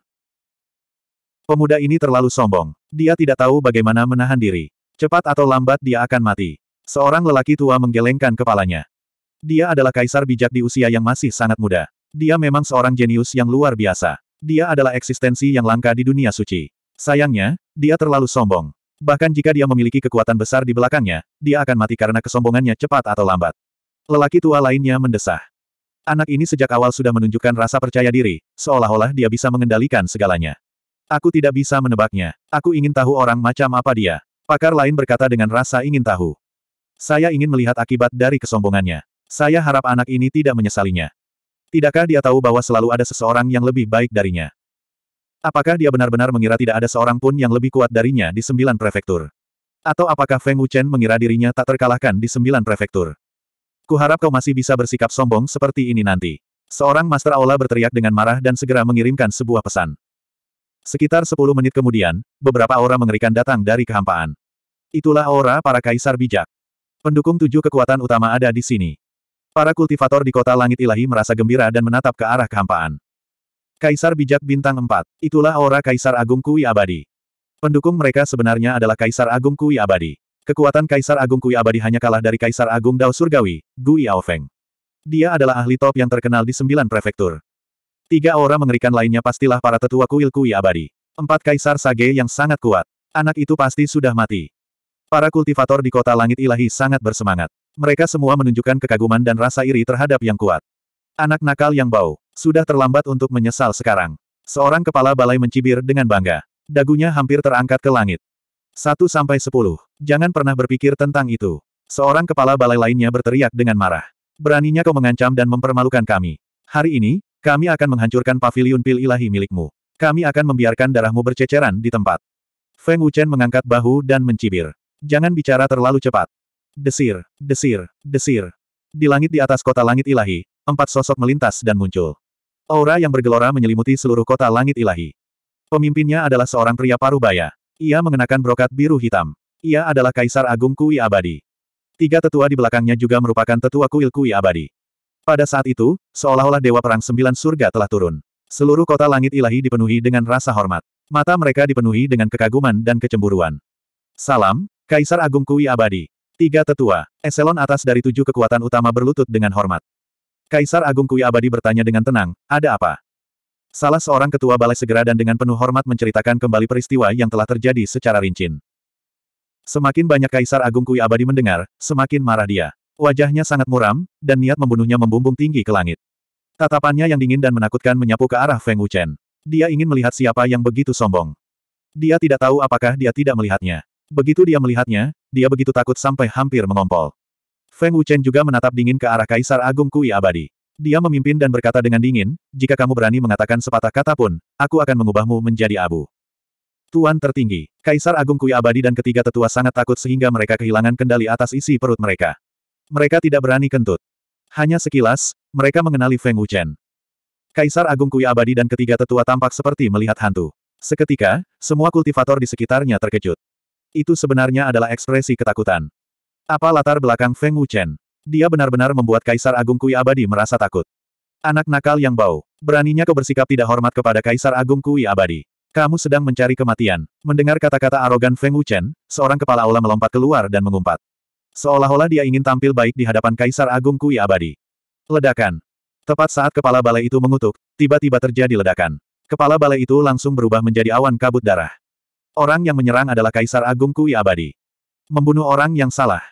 Pemuda ini terlalu sombong. Dia tidak tahu bagaimana menahan diri. Cepat atau lambat dia akan mati. Seorang lelaki tua menggelengkan kepalanya. Dia adalah kaisar bijak di usia yang masih sangat muda. Dia memang seorang jenius yang luar biasa. Dia adalah eksistensi yang langka di dunia suci. Sayangnya, dia terlalu sombong. Bahkan jika dia memiliki kekuatan besar di belakangnya, dia akan mati karena kesombongannya cepat atau lambat. Lelaki tua lainnya mendesah. Anak ini sejak awal sudah menunjukkan rasa percaya diri, seolah-olah dia bisa mengendalikan segalanya. Aku tidak bisa menebaknya. Aku ingin tahu orang macam apa dia. Pakar lain berkata dengan rasa ingin tahu. Saya ingin melihat akibat dari kesombongannya. Saya harap anak ini tidak menyesalinya. Tidakkah dia tahu bahwa selalu ada seseorang yang lebih baik darinya? Apakah dia benar-benar mengira tidak ada seorang pun yang lebih kuat darinya di sembilan prefektur? Atau apakah Feng Wuchen mengira dirinya tak terkalahkan di sembilan prefektur? Kuharap kau masih bisa bersikap sombong seperti ini nanti. Seorang Master Aula berteriak dengan marah dan segera mengirimkan sebuah pesan. Sekitar sepuluh menit kemudian, beberapa aura mengerikan datang dari kehampaan. Itulah aura para kaisar bijak. Pendukung tujuh kekuatan utama ada di sini. Para kultivator di kota langit ilahi merasa gembira dan menatap ke arah kehampaan. Kaisar Bijak Bintang 4. Itulah aura Kaisar Agung Kui Abadi. Pendukung mereka sebenarnya adalah Kaisar Agung Kui Abadi. Kekuatan Kaisar Agung Kui Abadi hanya kalah dari Kaisar Agung Dao Surgawi, Gui Aofeng. Dia adalah ahli top yang terkenal di sembilan prefektur. Tiga aura mengerikan lainnya pastilah para tetua kuil Kui Abadi. Empat Kaisar Sage yang sangat kuat. Anak itu pasti sudah mati. Para kultivator di kota langit ilahi sangat bersemangat. Mereka semua menunjukkan kekaguman dan rasa iri terhadap yang kuat. Anak nakal yang bau. Sudah terlambat untuk menyesal sekarang. Seorang kepala balai mencibir dengan bangga. Dagunya hampir terangkat ke langit. Satu sampai sepuluh. Jangan pernah berpikir tentang itu. Seorang kepala balai lainnya berteriak dengan marah. Beraninya kau mengancam dan mempermalukan kami. Hari ini, kami akan menghancurkan pavilion pil ilahi milikmu. Kami akan membiarkan darahmu berceceran di tempat. Feng Wuchen mengangkat bahu dan mencibir. Jangan bicara terlalu cepat. Desir, desir, desir. Di langit di atas kota langit ilahi, empat sosok melintas dan muncul. Aura yang bergelora menyelimuti seluruh kota langit ilahi. Pemimpinnya adalah seorang pria parubaya. Ia mengenakan brokat biru hitam. Ia adalah Kaisar Agung Kui Abadi. Tiga tetua di belakangnya juga merupakan tetua kuil Kui Abadi. Pada saat itu, seolah-olah Dewa Perang Sembilan Surga telah turun. Seluruh kota langit ilahi dipenuhi dengan rasa hormat. Mata mereka dipenuhi dengan kekaguman dan kecemburuan. Salam, Kaisar Agung Kui Abadi. Tiga tetua, eselon atas dari tujuh kekuatan utama berlutut dengan hormat. Kaisar Agung Kui Abadi bertanya dengan tenang, ada apa? Salah seorang ketua balai segera dan dengan penuh hormat menceritakan kembali peristiwa yang telah terjadi secara rincin. Semakin banyak Kaisar Agung Kui Abadi mendengar, semakin marah dia. Wajahnya sangat muram, dan niat membunuhnya membumbung tinggi ke langit. Tatapannya yang dingin dan menakutkan menyapu ke arah Feng Wuchen. Dia ingin melihat siapa yang begitu sombong. Dia tidak tahu apakah dia tidak melihatnya. Begitu dia melihatnya, dia begitu takut sampai hampir mengompol. Feng Wuchen juga menatap dingin ke arah Kaisar Agung Kui Abadi. Dia memimpin dan berkata dengan dingin, jika kamu berani mengatakan sepatah kata pun, aku akan mengubahmu menjadi abu. Tuan tertinggi, Kaisar Agung Kui Abadi dan ketiga tetua sangat takut sehingga mereka kehilangan kendali atas isi perut mereka. Mereka tidak berani kentut. Hanya sekilas, mereka mengenali Feng Wuchen. Kaisar Agung Kui Abadi dan ketiga tetua tampak seperti melihat hantu. Seketika, semua kultivator di sekitarnya terkejut. Itu sebenarnya adalah ekspresi ketakutan. Apa latar belakang Feng Wuchen? Dia benar-benar membuat Kaisar Agung Kui Abadi merasa takut. Anak nakal yang bau. Beraninya kau bersikap tidak hormat kepada Kaisar Agung Kui Abadi. Kamu sedang mencari kematian. Mendengar kata-kata arogan Feng Wuchen, seorang kepala aula melompat keluar dan mengumpat. Seolah-olah dia ingin tampil baik di hadapan Kaisar Agung Kui Abadi. Ledakan. Tepat saat kepala balai itu mengutuk, tiba-tiba terjadi ledakan. Kepala balai itu langsung berubah menjadi awan kabut darah. Orang yang menyerang adalah Kaisar Agung Kui Abadi. Membunuh orang yang salah.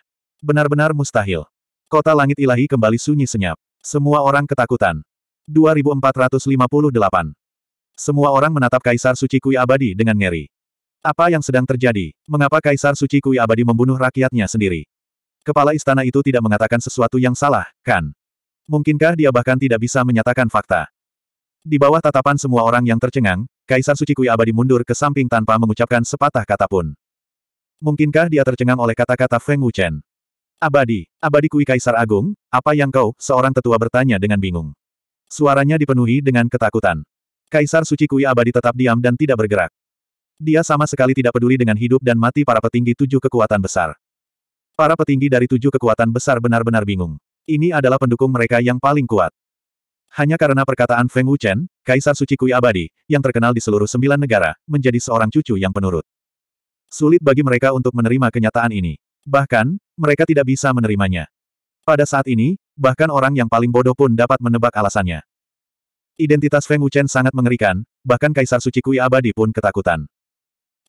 Benar-benar mustahil. Kota langit ilahi kembali sunyi senyap. Semua orang ketakutan. 2458. Semua orang menatap Kaisar Suci Kui Abadi dengan ngeri. Apa yang sedang terjadi? Mengapa Kaisar Suci Kui Abadi membunuh rakyatnya sendiri? Kepala istana itu tidak mengatakan sesuatu yang salah, kan? Mungkinkah dia bahkan tidak bisa menyatakan fakta? Di bawah tatapan semua orang yang tercengang, Kaisar Suci Kui Abadi mundur ke samping tanpa mengucapkan sepatah kata pun. Mungkinkah dia tercengang oleh kata-kata Feng Wuchen? Abadi, abadi kui Kaisar Agung, apa yang kau, seorang tetua bertanya dengan bingung. Suaranya dipenuhi dengan ketakutan. Kaisar Suci Kui Abadi tetap diam dan tidak bergerak. Dia sama sekali tidak peduli dengan hidup dan mati para petinggi tujuh kekuatan besar. Para petinggi dari tujuh kekuatan besar benar-benar bingung. Ini adalah pendukung mereka yang paling kuat. Hanya karena perkataan Feng Wuchen, Kaisar Suci Kui Abadi, yang terkenal di seluruh sembilan negara, menjadi seorang cucu yang penurut. Sulit bagi mereka untuk menerima kenyataan ini. Bahkan, mereka tidak bisa menerimanya. Pada saat ini, bahkan orang yang paling bodoh pun dapat menebak alasannya. Identitas Feng Wuchen sangat mengerikan, bahkan Kaisar Suci Kui abadi pun ketakutan.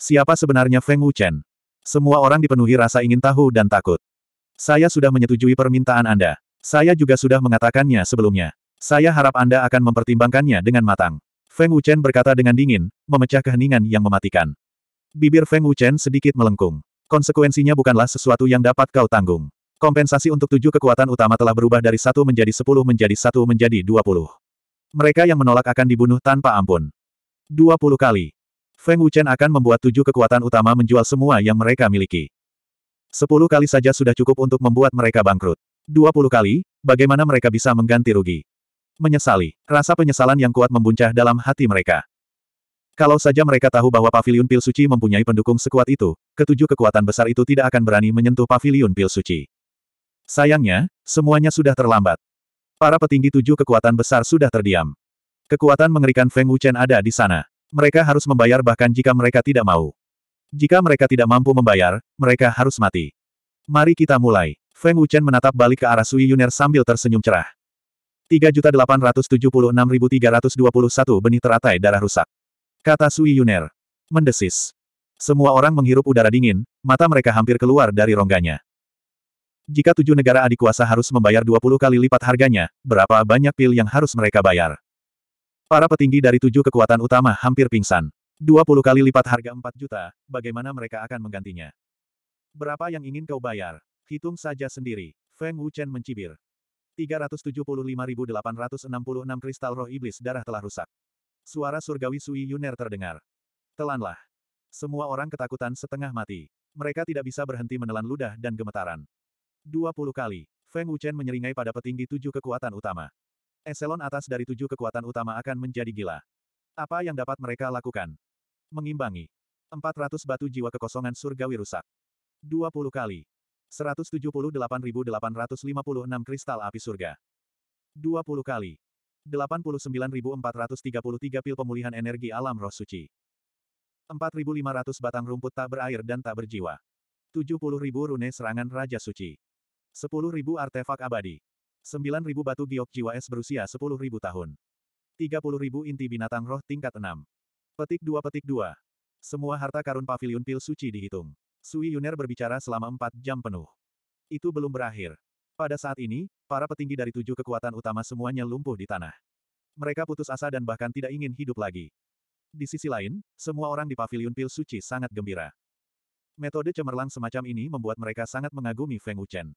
Siapa sebenarnya Feng Wuchen? Semua orang dipenuhi rasa ingin tahu dan takut. Saya sudah menyetujui permintaan Anda. Saya juga sudah mengatakannya sebelumnya. Saya harap Anda akan mempertimbangkannya dengan matang. Feng Wuchen berkata dengan dingin, memecah keheningan yang mematikan. Bibir Feng Wuchen sedikit melengkung. Konsekuensinya bukanlah sesuatu yang dapat kau tanggung. Kompensasi untuk tujuh kekuatan utama telah berubah dari satu menjadi sepuluh menjadi satu menjadi dua puluh. Mereka yang menolak akan dibunuh tanpa ampun. Dua puluh kali. Feng Wuchen akan membuat tujuh kekuatan utama menjual semua yang mereka miliki. Sepuluh kali saja sudah cukup untuk membuat mereka bangkrut. Dua puluh kali, bagaimana mereka bisa mengganti rugi? Menyesali, rasa penyesalan yang kuat membuncah dalam hati mereka. Kalau saja mereka tahu bahwa paviliun pil suci mempunyai pendukung sekuat itu, ketujuh kekuatan besar itu tidak akan berani menyentuh paviliun pil suci. Sayangnya, semuanya sudah terlambat. Para petinggi tujuh kekuatan besar sudah terdiam. Kekuatan mengerikan Feng Wuchen ada di sana. Mereka harus membayar bahkan jika mereka tidak mau. Jika mereka tidak mampu membayar, mereka harus mati. Mari kita mulai. Feng Wuchen menatap balik ke arah Sui Yuner sambil tersenyum cerah. 3.876.321 benih teratai darah rusak. Kata Sui Yuner. Mendesis. Semua orang menghirup udara dingin, mata mereka hampir keluar dari rongganya. Jika tujuh negara adik kuasa harus membayar 20 kali lipat harganya, berapa banyak pil yang harus mereka bayar? Para petinggi dari tujuh kekuatan utama hampir pingsan. 20 kali lipat harga 4 juta, bagaimana mereka akan menggantinya? Berapa yang ingin kau bayar? Hitung saja sendiri. Feng Wuchen mencibir. 375.866 kristal roh iblis darah telah rusak. Suara surgawi Sui Yuner terdengar. Telanlah. Semua orang ketakutan setengah mati. Mereka tidak bisa berhenti menelan ludah dan gemetaran. 20 kali, Feng Wuchen menyeringai pada petinggi tujuh kekuatan utama. Eselon atas dari tujuh kekuatan utama akan menjadi gila. Apa yang dapat mereka lakukan? Mengimbangi. 400 batu jiwa kekosongan surgawi rusak. 20 kali. 178.856 kristal api surga. 20 kali. 89.433 pil pemulihan energi alam roh suci. 4.500 batang rumput tak berair dan tak berjiwa. 70.000 rune serangan Raja Suci. 10.000 artefak abadi. 9.000 batu giok jiwa es berusia 10.000 tahun. 30.000 inti binatang roh tingkat 6. Petik 2 petik 2. Semua harta karun pavilion pil suci dihitung. Sui Yuner berbicara selama 4 jam penuh. Itu belum berakhir. Pada saat ini, para petinggi dari tujuh kekuatan utama semuanya lumpuh di tanah. Mereka putus asa dan bahkan tidak ingin hidup lagi. Di sisi lain, semua orang di paviliun pil suci sangat gembira. Metode cemerlang semacam ini membuat mereka sangat mengagumi Feng Wuchen.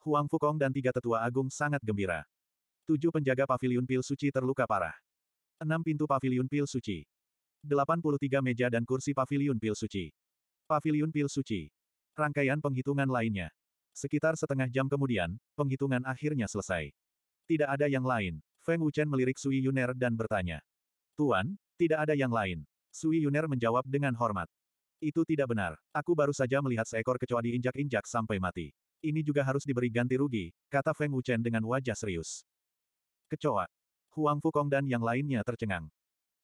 Huang Fukong dan tiga tetua agung sangat gembira. Tujuh penjaga paviliun pil suci terluka parah. Enam pintu paviliun pil suci. Delapan puluh tiga meja dan kursi paviliun pil suci. Paviliun pil suci. Rangkaian penghitungan lainnya. Sekitar setengah jam kemudian, penghitungan akhirnya selesai. Tidak ada yang lain. Feng Wuchen melirik Sui Yuner dan bertanya. Tuan, tidak ada yang lain. Sui Yuner menjawab dengan hormat. Itu tidak benar. Aku baru saja melihat seekor kecoa diinjak-injak sampai mati. Ini juga harus diberi ganti rugi, kata Feng Wuchen dengan wajah serius. Kecoa. Huang Fukong dan yang lainnya tercengang.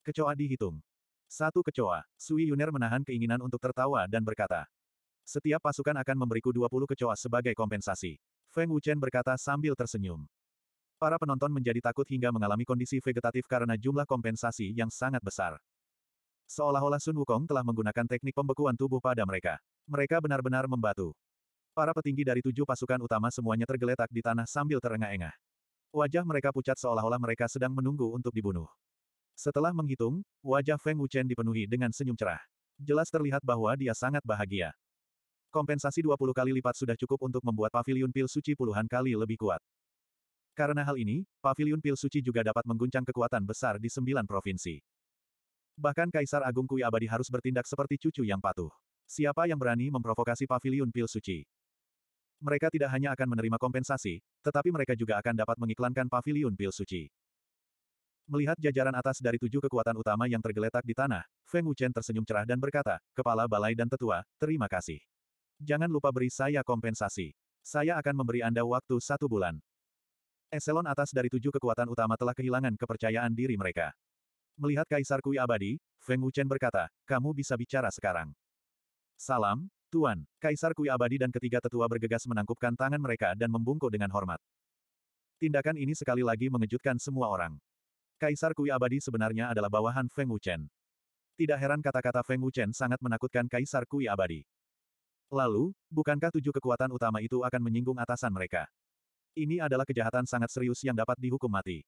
Kecoa dihitung. Satu kecoa. Sui Yuner menahan keinginan untuk tertawa dan berkata. Setiap pasukan akan memberiku 20 kecoa sebagai kompensasi. Feng Wuchen berkata sambil tersenyum. Para penonton menjadi takut hingga mengalami kondisi vegetatif karena jumlah kompensasi yang sangat besar. Seolah-olah Sun Wukong telah menggunakan teknik pembekuan tubuh pada mereka. Mereka benar-benar membatu. Para petinggi dari tujuh pasukan utama semuanya tergeletak di tanah sambil terengah-engah. Wajah mereka pucat seolah-olah mereka sedang menunggu untuk dibunuh. Setelah menghitung, wajah Feng Wuchen dipenuhi dengan senyum cerah. Jelas terlihat bahwa dia sangat bahagia. Kompensasi 20 kali lipat sudah cukup untuk membuat pavilion pil suci puluhan kali lebih kuat. Karena hal ini, pavilion pil suci juga dapat mengguncang kekuatan besar di sembilan provinsi. Bahkan Kaisar Agung Kui Abadi harus bertindak seperti cucu yang patuh. Siapa yang berani memprovokasi pavilion pil suci? Mereka tidak hanya akan menerima kompensasi, tetapi mereka juga akan dapat mengiklankan pavilion pil suci. Melihat jajaran atas dari tujuh kekuatan utama yang tergeletak di tanah, Feng Wuchen tersenyum cerah dan berkata, Kepala Balai dan Tetua, terima kasih. Jangan lupa beri saya kompensasi. Saya akan memberi Anda waktu satu bulan. Eselon atas dari tujuh kekuatan utama telah kehilangan kepercayaan diri mereka. Melihat Kaisar Kui Abadi, Feng Wuchen berkata, kamu bisa bicara sekarang. Salam, Tuan. Kaisar Kui Abadi dan ketiga tetua bergegas menangkupkan tangan mereka dan membungkuk dengan hormat. Tindakan ini sekali lagi mengejutkan semua orang. Kaisar Kui Abadi sebenarnya adalah bawahan Feng Wuchen. Tidak heran kata-kata Feng Wuchen sangat menakutkan Kaisar Kui Abadi. Lalu, bukankah tujuh kekuatan utama itu akan menyinggung atasan mereka? Ini adalah kejahatan sangat serius yang dapat dihukum mati.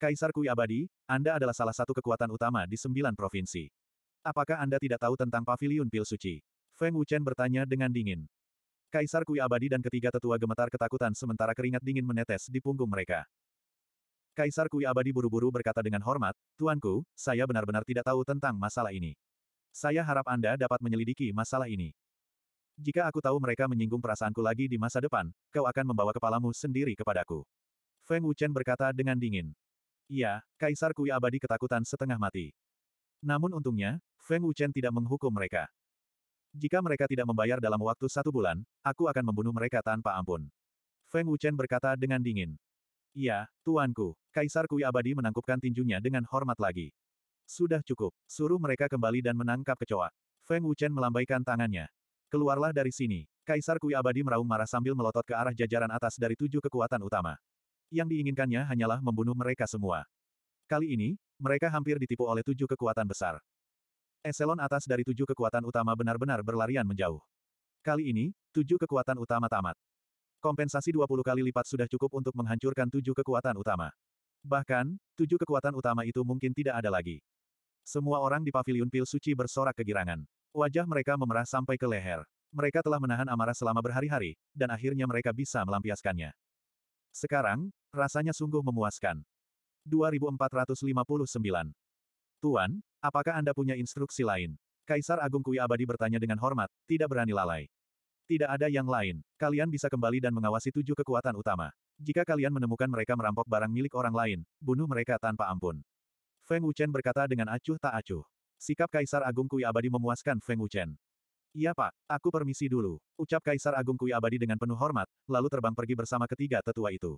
Kaisar Kui Abadi, Anda adalah salah satu kekuatan utama di sembilan provinsi. Apakah Anda tidak tahu tentang paviliun pil suci? Feng Wuchen bertanya dengan dingin. Kaisar Kui Abadi dan ketiga tetua gemetar ketakutan sementara keringat dingin menetes di punggung mereka. Kaisar Kui Abadi buru-buru berkata dengan hormat, Tuanku, saya benar-benar tidak tahu tentang masalah ini. Saya harap Anda dapat menyelidiki masalah ini. Jika aku tahu mereka menyinggung perasaanku lagi di masa depan, kau akan membawa kepalamu sendiri kepadaku. Feng Wuchen berkata dengan dingin. Iya, Kaisar Kui abadi ketakutan setengah mati. Namun untungnya, Feng Wuchen tidak menghukum mereka. Jika mereka tidak membayar dalam waktu satu bulan, aku akan membunuh mereka tanpa ampun. Feng Wuchen berkata dengan dingin. Iya, tuanku, Kaisar Kui abadi menangkupkan tinjunya dengan hormat lagi. Sudah cukup, suruh mereka kembali dan menangkap kecoa. Feng Wuchen melambaikan tangannya. Keluarlah dari sini. Kaisar Kui Abadi meraung marah sambil melotot ke arah jajaran atas dari tujuh kekuatan utama. Yang diinginkannya hanyalah membunuh mereka semua. Kali ini, mereka hampir ditipu oleh tujuh kekuatan besar. Eselon atas dari tujuh kekuatan utama benar-benar berlarian menjauh. Kali ini, tujuh kekuatan utama tamat. Kompensasi 20 kali lipat sudah cukup untuk menghancurkan tujuh kekuatan utama. Bahkan, tujuh kekuatan utama itu mungkin tidak ada lagi. Semua orang di paviliun pil suci bersorak kegirangan. Wajah mereka memerah sampai ke leher. Mereka telah menahan amarah selama berhari-hari, dan akhirnya mereka bisa melampiaskannya. Sekarang, rasanya sungguh memuaskan. 2459. Tuan, apakah Anda punya instruksi lain? Kaisar Agung Kui Abadi bertanya dengan hormat, tidak berani lalai. Tidak ada yang lain, kalian bisa kembali dan mengawasi tujuh kekuatan utama. Jika kalian menemukan mereka merampok barang milik orang lain, bunuh mereka tanpa ampun. Feng Wuchen berkata dengan acuh tak acuh. Sikap Kaisar Agung Kui Abadi memuaskan Feng Wuchen. Iya pak, aku permisi dulu, ucap Kaisar Agung Kui Abadi dengan penuh hormat, lalu terbang pergi bersama ketiga tetua itu.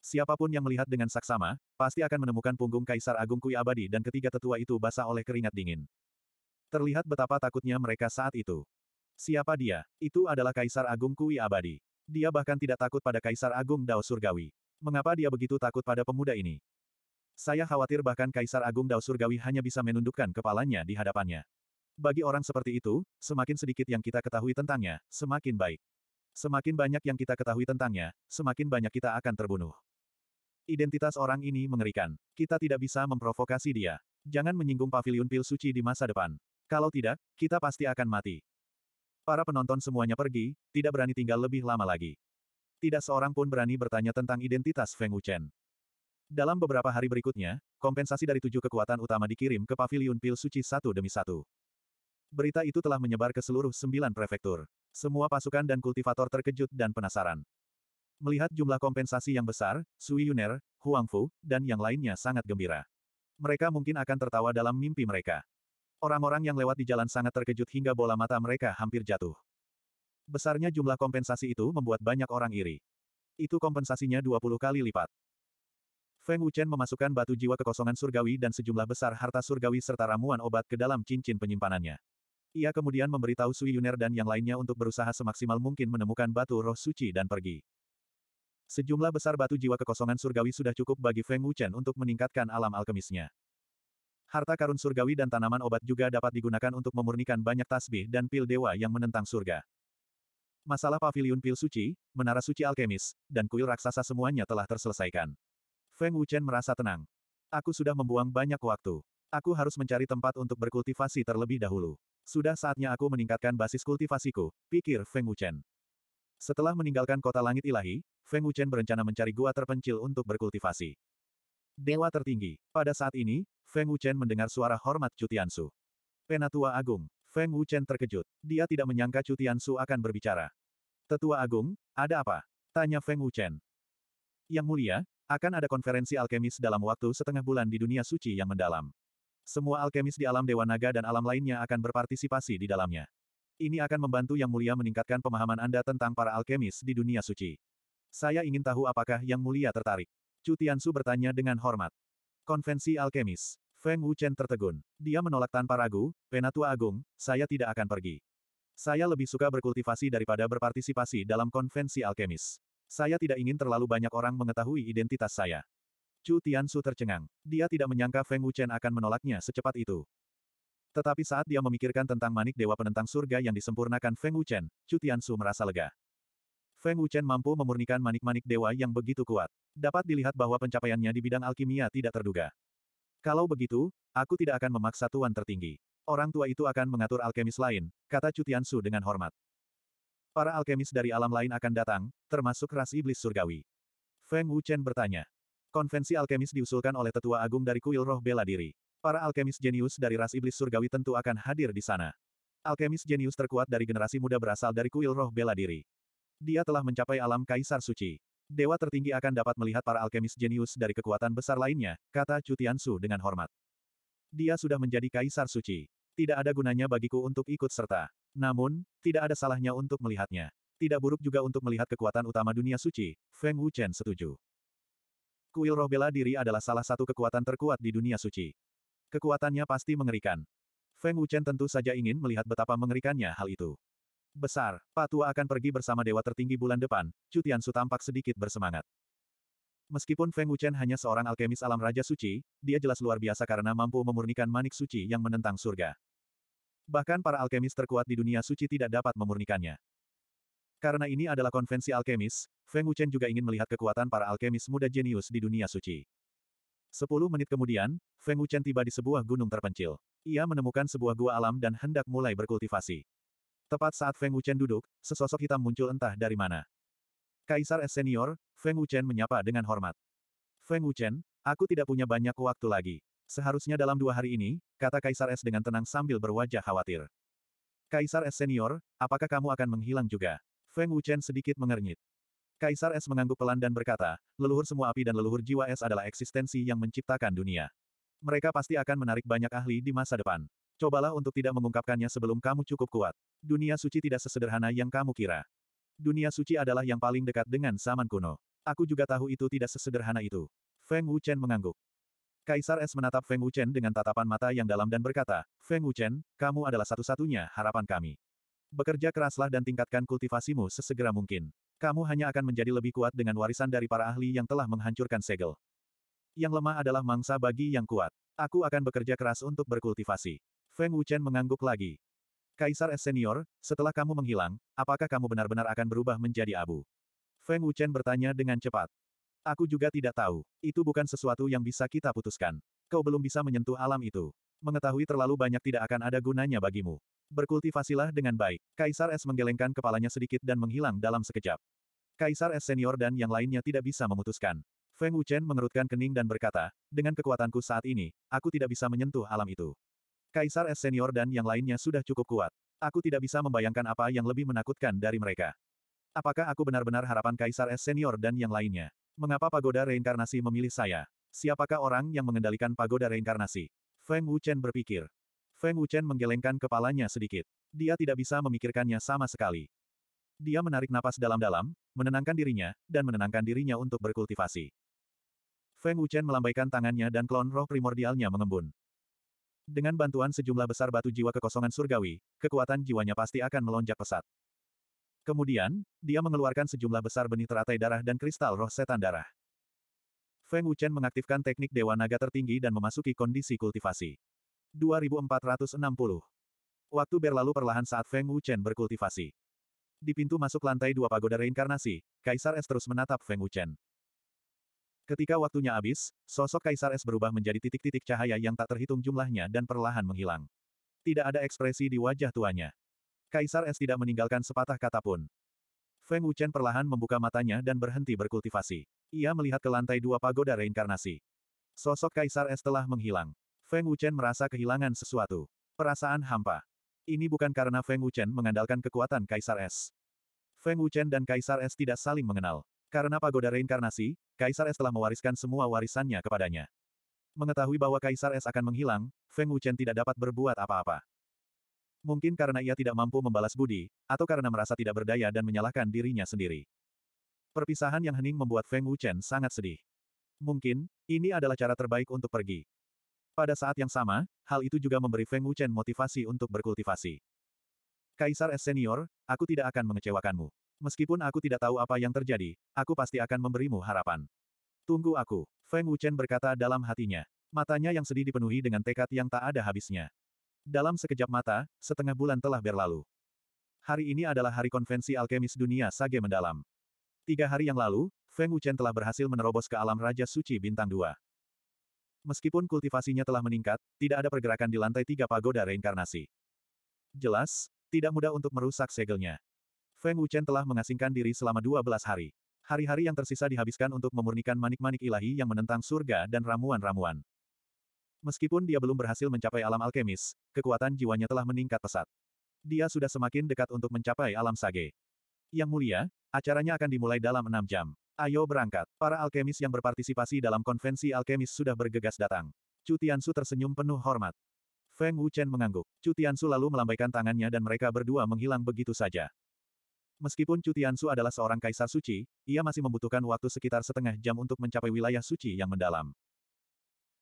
Siapapun yang melihat dengan saksama, pasti akan menemukan punggung Kaisar Agung Kui Abadi dan ketiga tetua itu basah oleh keringat dingin. Terlihat betapa takutnya mereka saat itu. Siapa dia? Itu adalah Kaisar Agung Kui Abadi. Dia bahkan tidak takut pada Kaisar Agung Dao Surgawi. Mengapa dia begitu takut pada pemuda ini? Saya khawatir bahkan Kaisar Agung Dao Surgawi hanya bisa menundukkan kepalanya di hadapannya. Bagi orang seperti itu, semakin sedikit yang kita ketahui tentangnya, semakin baik. Semakin banyak yang kita ketahui tentangnya, semakin banyak kita akan terbunuh. Identitas orang ini mengerikan. Kita tidak bisa memprovokasi dia. Jangan menyinggung Paviliun pil suci di masa depan. Kalau tidak, kita pasti akan mati. Para penonton semuanya pergi, tidak berani tinggal lebih lama lagi. Tidak seorang pun berani bertanya tentang identitas Feng Wuchen. Dalam beberapa hari berikutnya, kompensasi dari tujuh kekuatan utama dikirim ke Paviliun pil suci satu demi satu. Berita itu telah menyebar ke seluruh sembilan prefektur. Semua pasukan dan kultivator terkejut dan penasaran. Melihat jumlah kompensasi yang besar, Sui Yuner, Huang Fu, dan yang lainnya sangat gembira. Mereka mungkin akan tertawa dalam mimpi mereka. Orang-orang yang lewat di jalan sangat terkejut hingga bola mata mereka hampir jatuh. Besarnya jumlah kompensasi itu membuat banyak orang iri. Itu kompensasinya 20 kali lipat. Feng Wuchen memasukkan batu jiwa kekosongan surgawi dan sejumlah besar harta surgawi serta ramuan obat ke dalam cincin penyimpanannya. Ia kemudian memberitahu Sui Yuner dan yang lainnya untuk berusaha semaksimal mungkin menemukan batu roh suci dan pergi. Sejumlah besar batu jiwa kekosongan surgawi sudah cukup bagi Feng Wuchen untuk meningkatkan alam alkemisnya. Harta karun surgawi dan tanaman obat juga dapat digunakan untuk memurnikan banyak tasbih dan pil dewa yang menentang surga. Masalah paviliun pil suci, menara suci alkemis, dan kuil raksasa semuanya telah terselesaikan. Feng Wuchen merasa tenang. Aku sudah membuang banyak waktu. Aku harus mencari tempat untuk berkultivasi terlebih dahulu. Sudah saatnya aku meningkatkan basis kultivasiku, pikir Feng Wuchen. Setelah meninggalkan kota langit ilahi, Feng Wuchen berencana mencari gua terpencil untuk berkultivasi. Dewa tertinggi. Pada saat ini, Feng Wuchen mendengar suara hormat Cutiansu. Penatua Agung. Feng Wuchen terkejut. Dia tidak menyangka Cutiansu akan berbicara. Tetua Agung, ada apa? Tanya Feng Wuchen. Yang mulia, akan ada konferensi alkemis dalam waktu setengah bulan di dunia suci yang mendalam. Semua alkemis di alam Dewa Naga dan alam lainnya akan berpartisipasi di dalamnya. Ini akan membantu Yang Mulia meningkatkan pemahaman Anda tentang para alkemis di dunia suci. Saya ingin tahu apakah Yang Mulia tertarik. Chu Tiansu bertanya dengan hormat. Konvensi alkemis. Feng Wuchen tertegun. Dia menolak tanpa ragu, Penatua Agung, saya tidak akan pergi. Saya lebih suka berkultivasi daripada berpartisipasi dalam konvensi alkemis. Saya tidak ingin terlalu banyak orang mengetahui identitas saya. Chu Tiansu tercengang. Dia tidak menyangka Feng Wuchen akan menolaknya secepat itu. Tetapi saat dia memikirkan tentang manik dewa penentang surga yang disempurnakan Feng Wuchen, Chu Tiansu merasa lega. Feng Wuchen mampu memurnikan manik-manik dewa yang begitu kuat. Dapat dilihat bahwa pencapaiannya di bidang alkimia tidak terduga. Kalau begitu, aku tidak akan memaksa tuan tertinggi. Orang tua itu akan mengatur alkemis lain, kata Chu Tiansu dengan hormat. Para alkemis dari alam lain akan datang, termasuk ras iblis surgawi. Feng Wuchen bertanya. Konvensi alkemis diusulkan oleh tetua agung dari kuil roh bela diri. Para alkemis jenius dari ras iblis surgawi tentu akan hadir di sana. Alkemis jenius terkuat dari generasi muda berasal dari kuil roh bela diri. Dia telah mencapai alam kaisar suci. Dewa tertinggi akan dapat melihat para alkemis jenius dari kekuatan besar lainnya, kata Chu Tiansu dengan hormat. Dia sudah menjadi kaisar suci. Tidak ada gunanya bagiku untuk ikut serta. Namun, tidak ada salahnya untuk melihatnya. Tidak buruk juga untuk melihat kekuatan utama dunia suci, Feng Wuchen setuju. Kuil roh bela diri adalah salah satu kekuatan terkuat di dunia suci. Kekuatannya pasti mengerikan. Feng Wuchen tentu saja ingin melihat betapa mengerikannya hal itu. Besar, Pak tua akan pergi bersama dewa tertinggi bulan depan, Su tampak sedikit bersemangat. Meskipun Feng Wuchen hanya seorang alkemis alam Raja Suci, dia jelas luar biasa karena mampu memurnikan manik suci yang menentang surga. Bahkan para alkemis terkuat di dunia suci tidak dapat memurnikannya. Karena ini adalah konvensi alkemis, Feng Wuchen juga ingin melihat kekuatan para alkemis muda jenius di dunia suci. Sepuluh menit kemudian, Feng Wuchen tiba di sebuah gunung terpencil. Ia menemukan sebuah gua alam dan hendak mulai berkultivasi. Tepat saat Feng Wuchen duduk, sesosok hitam muncul entah dari mana. Kaisar Es Senior, Feng Wuchen menyapa dengan hormat. Feng Wuchen, aku tidak punya banyak waktu lagi. Seharusnya dalam dua hari ini, kata Kaisar S dengan tenang sambil berwajah khawatir. Kaisar S senior, apakah kamu akan menghilang juga? Feng Wuchen sedikit mengernyit. Kaisar S mengangguk pelan dan berkata, leluhur semua api dan leluhur jiwa Es adalah eksistensi yang menciptakan dunia. Mereka pasti akan menarik banyak ahli di masa depan. Cobalah untuk tidak mengungkapkannya sebelum kamu cukup kuat. Dunia suci tidak sesederhana yang kamu kira. Dunia suci adalah yang paling dekat dengan zaman kuno. Aku juga tahu itu tidak sesederhana itu. Feng Wuchen mengangguk. Kaisar S menatap Feng Wuchen dengan tatapan mata yang dalam dan berkata, Feng Wuchen, kamu adalah satu-satunya harapan kami. Bekerja keraslah dan tingkatkan kultivasimu sesegera mungkin. Kamu hanya akan menjadi lebih kuat dengan warisan dari para ahli yang telah menghancurkan segel. Yang lemah adalah mangsa bagi yang kuat. Aku akan bekerja keras untuk berkultivasi. Feng Wuchen mengangguk lagi. Kaisar S Senior, setelah kamu menghilang, apakah kamu benar-benar akan berubah menjadi abu? Feng Wuchen bertanya dengan cepat. Aku juga tidak tahu. Itu bukan sesuatu yang bisa kita putuskan. Kau belum bisa menyentuh alam itu. Mengetahui terlalu banyak tidak akan ada gunanya bagimu. Berkultivasilah dengan baik. Kaisar Es menggelengkan kepalanya sedikit dan menghilang dalam sekejap. Kaisar Es senior dan yang lainnya tidak bisa memutuskan. Feng Wuchen mengerutkan kening dan berkata, dengan kekuatanku saat ini, aku tidak bisa menyentuh alam itu. Kaisar Es senior dan yang lainnya sudah cukup kuat. Aku tidak bisa membayangkan apa yang lebih menakutkan dari mereka. Apakah aku benar-benar harapan Kaisar Es senior dan yang lainnya? Mengapa pagoda reinkarnasi memilih saya? Siapakah orang yang mengendalikan pagoda reinkarnasi? Feng Wuchen berpikir. Feng Wuchen menggelengkan kepalanya sedikit. Dia tidak bisa memikirkannya sama sekali. Dia menarik napas dalam-dalam, menenangkan dirinya, dan menenangkan dirinya untuk berkultivasi. Feng Wuchen melambaikan tangannya dan klon roh primordialnya mengembun. Dengan bantuan sejumlah besar batu jiwa kekosongan surgawi, kekuatan jiwanya pasti akan melonjak pesat. Kemudian, dia mengeluarkan sejumlah besar benih teratai darah dan kristal roh setan darah. Feng Wuchen mengaktifkan teknik Dewa Naga tertinggi dan memasuki kondisi kultivasi. 2460. Waktu berlalu perlahan saat Feng Wuchen berkultivasi. Di pintu masuk lantai dua pagoda reinkarnasi, Kaisar Es terus menatap Feng Wuchen. Ketika waktunya habis, sosok Kaisar Es berubah menjadi titik-titik cahaya yang tak terhitung jumlahnya dan perlahan menghilang. Tidak ada ekspresi di wajah tuanya. Kaisar Es tidak meninggalkan sepatah kata pun. Feng Wuchen perlahan membuka matanya dan berhenti berkultivasi. Ia melihat ke lantai dua pagoda reinkarnasi. Sosok Kaisar Es telah menghilang. Feng Wuchen merasa kehilangan sesuatu. Perasaan hampa. Ini bukan karena Feng Wuchen mengandalkan kekuatan Kaisar Es. Feng Wuchen dan Kaisar Es tidak saling mengenal. Karena pagoda reinkarnasi, Kaisar Es telah mewariskan semua warisannya kepadanya. Mengetahui bahwa Kaisar Es akan menghilang, Feng Wuchen tidak dapat berbuat apa-apa. Mungkin karena ia tidak mampu membalas budi, atau karena merasa tidak berdaya dan menyalahkan dirinya sendiri. Perpisahan yang hening membuat Feng Wuchen sangat sedih. Mungkin, ini adalah cara terbaik untuk pergi. Pada saat yang sama, hal itu juga memberi Feng Wuchen motivasi untuk berkultivasi. Kaisar S. Senior, aku tidak akan mengecewakanmu. Meskipun aku tidak tahu apa yang terjadi, aku pasti akan memberimu harapan. Tunggu aku, Feng Wuchen berkata dalam hatinya. Matanya yang sedih dipenuhi dengan tekad yang tak ada habisnya. Dalam sekejap mata, setengah bulan telah berlalu. Hari ini adalah hari konvensi alkemis dunia Sage Mendalam. Tiga hari yang lalu, Feng Wuchen telah berhasil menerobos ke alam Raja Suci Bintang 2. Meskipun kultivasinya telah meningkat, tidak ada pergerakan di lantai tiga pagoda reinkarnasi. Jelas, tidak mudah untuk merusak segelnya. Feng Wuchen telah mengasingkan diri selama 12 hari. Hari-hari yang tersisa dihabiskan untuk memurnikan manik-manik ilahi yang menentang surga dan ramuan-ramuan. Meskipun dia belum berhasil mencapai alam alkemis, kekuatan jiwanya telah meningkat pesat. Dia sudah semakin dekat untuk mencapai alam sage. Yang mulia, acaranya akan dimulai dalam enam jam. Ayo berangkat. Para alkemis yang berpartisipasi dalam konvensi alkemis sudah bergegas datang. Cu Tiansu tersenyum penuh hormat. Feng Wuchen mengangguk. Cu Tiansu lalu melambaikan tangannya dan mereka berdua menghilang begitu saja. Meskipun Cu Tiansu adalah seorang kaisar suci, ia masih membutuhkan waktu sekitar setengah jam untuk mencapai wilayah suci yang mendalam.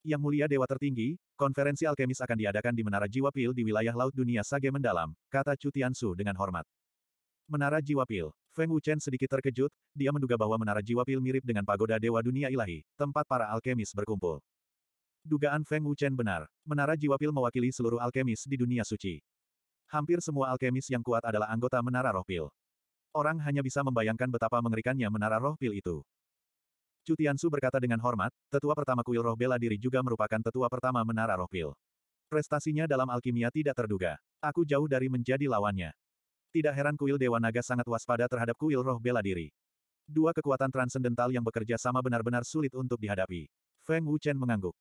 Yang Mulia Dewa Tertinggi, konferensi alkemis akan diadakan di Menara Jiwa Pil di wilayah Laut Dunia Sage Mendalam, kata Chu Tiansu dengan hormat. Menara Jiwa Pil. Feng Wuchen sedikit terkejut, dia menduga bahwa Menara Jiwa Pil mirip dengan pagoda Dewa Dunia Ilahi, tempat para alkemis berkumpul. Dugaan Feng Wuchen benar. Menara Jiwa Pil mewakili seluruh alkemis di dunia suci. Hampir semua alkemis yang kuat adalah anggota Menara Roh Pil. Orang hanya bisa membayangkan betapa mengerikannya Menara Roh Pil itu. Chu Tiansu berkata dengan hormat, tetua pertama kuil roh bela diri juga merupakan tetua pertama menara roh pil. Prestasinya dalam alkimia tidak terduga. Aku jauh dari menjadi lawannya. Tidak heran kuil Dewa Naga sangat waspada terhadap kuil roh bela diri. Dua kekuatan transendental yang bekerja sama benar-benar sulit untuk dihadapi. Feng Wuchen mengangguk.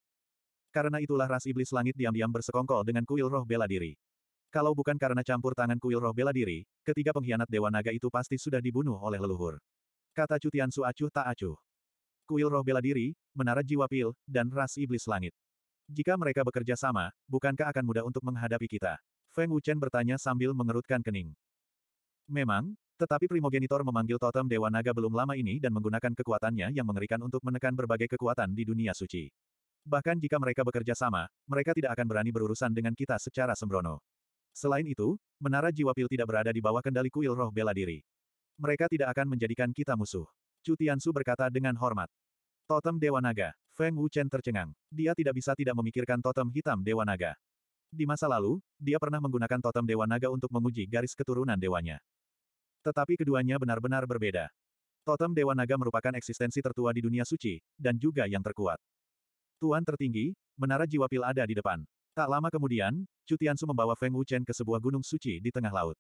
Karena itulah ras iblis langit diam-diam bersekongkol dengan kuil roh bela diri. Kalau bukan karena campur tangan kuil roh bela diri, ketiga pengkhianat Dewa Naga itu pasti sudah dibunuh oleh leluhur. Kata Cutiansu acuh tak acuh kuil roh bela diri, menara jiwa pil, dan ras iblis langit. Jika mereka bekerja sama, bukankah akan mudah untuk menghadapi kita? Feng Wuchen bertanya sambil mengerutkan kening. Memang, tetapi Primogenitor memanggil totem Dewa Naga belum lama ini dan menggunakan kekuatannya yang mengerikan untuk menekan berbagai kekuatan di dunia suci. Bahkan jika mereka bekerja sama, mereka tidak akan berani berurusan dengan kita secara sembrono. Selain itu, Menara Jiwa Pil tidak berada di bawah kendali kuil roh bela diri. Mereka tidak akan menjadikan kita musuh. Chu Tiansu berkata dengan hormat. Totem Dewa Naga. Feng Wuchen tercengang. Dia tidak bisa tidak memikirkan totem hitam Dewa Naga. Di masa lalu, dia pernah menggunakan totem Dewa Naga untuk menguji garis keturunan dewanya. Tetapi keduanya benar-benar berbeda. Totem Dewa Naga merupakan eksistensi tertua di dunia suci, dan juga yang terkuat. Tuan tertinggi, menara jiwa pil ada di depan. Tak lama kemudian, Cutiansu membawa Feng Wuchen ke sebuah gunung suci di tengah laut.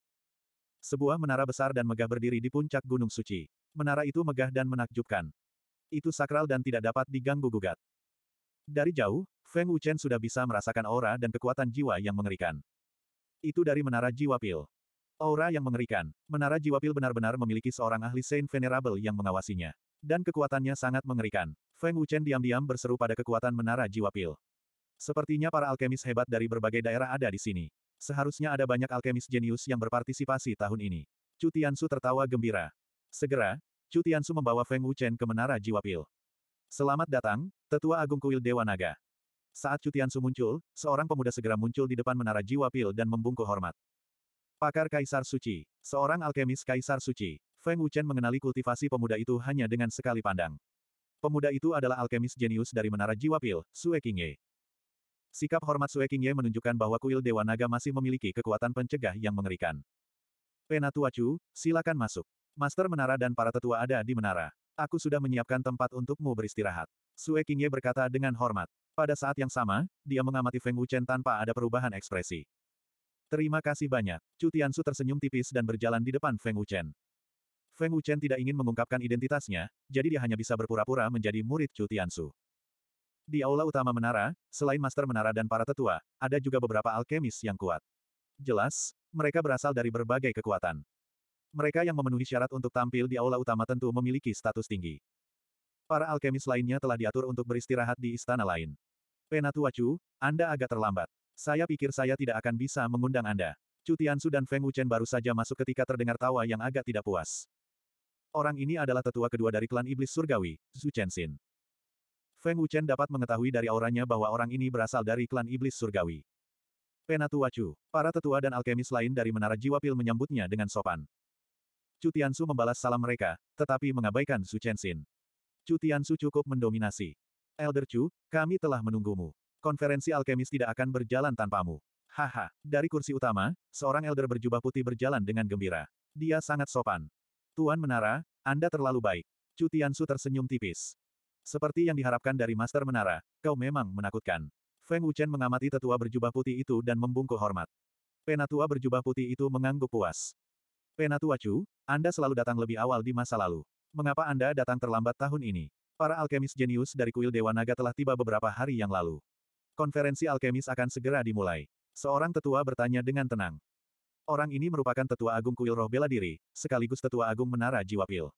Sebuah menara besar dan megah berdiri di puncak gunung suci. Menara itu megah dan menakjubkan. Itu sakral dan tidak dapat diganggu-gugat. Dari jauh, Feng Wuchen sudah bisa merasakan aura dan kekuatan jiwa yang mengerikan. Itu dari menara jiwa pil. Aura yang mengerikan. Menara jiwa pil benar-benar memiliki seorang ahli Saint Venerable yang mengawasinya. Dan kekuatannya sangat mengerikan. Feng Wuchen diam-diam berseru pada kekuatan menara jiwa pil. Sepertinya para alkemis hebat dari berbagai daerah ada di sini. Seharusnya ada banyak alkemis jenius yang berpartisipasi tahun ini. Cutiansu tertawa gembira. Segera, Chu Tiansu membawa Feng Wuchen ke Menara Jiwa Pil. Selamat datang, Tetua Agung Kuil Dewa Naga. Saat Chu Tiansu muncul, seorang pemuda segera muncul di depan Menara Jiwa Pil dan membungkuk hormat. Pakar Kaisar Suci, seorang alkemis Kaisar Suci, Feng Wuchen mengenali kultivasi pemuda itu hanya dengan sekali pandang. Pemuda itu adalah alkemis jenius dari Menara Jiwa Pil, Sue Ye. Sikap hormat Sue Ye menunjukkan bahwa kuil Dewa Naga masih memiliki kekuatan pencegah yang mengerikan. Penatua Chu, silakan masuk. Master menara dan para tetua ada di menara. Aku sudah menyiapkan tempat untukmu beristirahat. Sue Qingye berkata dengan hormat. Pada saat yang sama, dia mengamati Feng Wuchen tanpa ada perubahan ekspresi. Terima kasih banyak. Chu Tiansu tersenyum tipis dan berjalan di depan Feng Wuchen. Feng Wuchen tidak ingin mengungkapkan identitasnya, jadi dia hanya bisa berpura-pura menjadi murid Chu Tiansu. Di aula utama menara, selain master menara dan para tetua, ada juga beberapa alkemis yang kuat. Jelas, mereka berasal dari berbagai kekuatan. Mereka yang memenuhi syarat untuk tampil di aula utama tentu memiliki status tinggi. Para alkemis lainnya telah diatur untuk beristirahat di istana lain. Penatuacu, Anda agak terlambat. Saya pikir saya tidak akan bisa mengundang Anda. Cutiansu dan Feng Wuchen baru saja masuk ketika terdengar tawa yang agak tidak puas. Orang ini adalah tetua kedua dari klan iblis surgawi, Zhu Chenxin. Feng Wuchen dapat mengetahui dari auranya bahwa orang ini berasal dari klan iblis surgawi. Penatua para tetua dan alkemis lain dari Menara Jiwa Pil menyambutnya dengan sopan. Chu Tiansu membalas salam mereka, tetapi mengabaikan Su Chenxin. Chu Tiansu cukup mendominasi. Elder Chu, kami telah menunggumu. Konferensi alkemis tidak akan berjalan tanpamu. Haha, dari kursi utama, seorang elder berjubah putih berjalan dengan gembira. Dia sangat sopan. Tuan Menara, Anda terlalu baik. Chu Tiansu tersenyum tipis. Seperti yang diharapkan dari Master Menara, kau memang menakutkan. Feng Wuchen mengamati tetua berjubah putih itu dan membungkuk hormat. Penatua berjubah putih itu mengangguk puas. Penatua Chu, Anda selalu datang lebih awal di masa lalu. Mengapa Anda datang terlambat tahun ini? Para alkemis jenius dari kuil Dewa Naga telah tiba beberapa hari yang lalu. Konferensi alkemis akan segera dimulai. Seorang tetua bertanya dengan tenang. Orang ini merupakan tetua agung kuil roh bela diri, sekaligus tetua agung menara jiwa pil.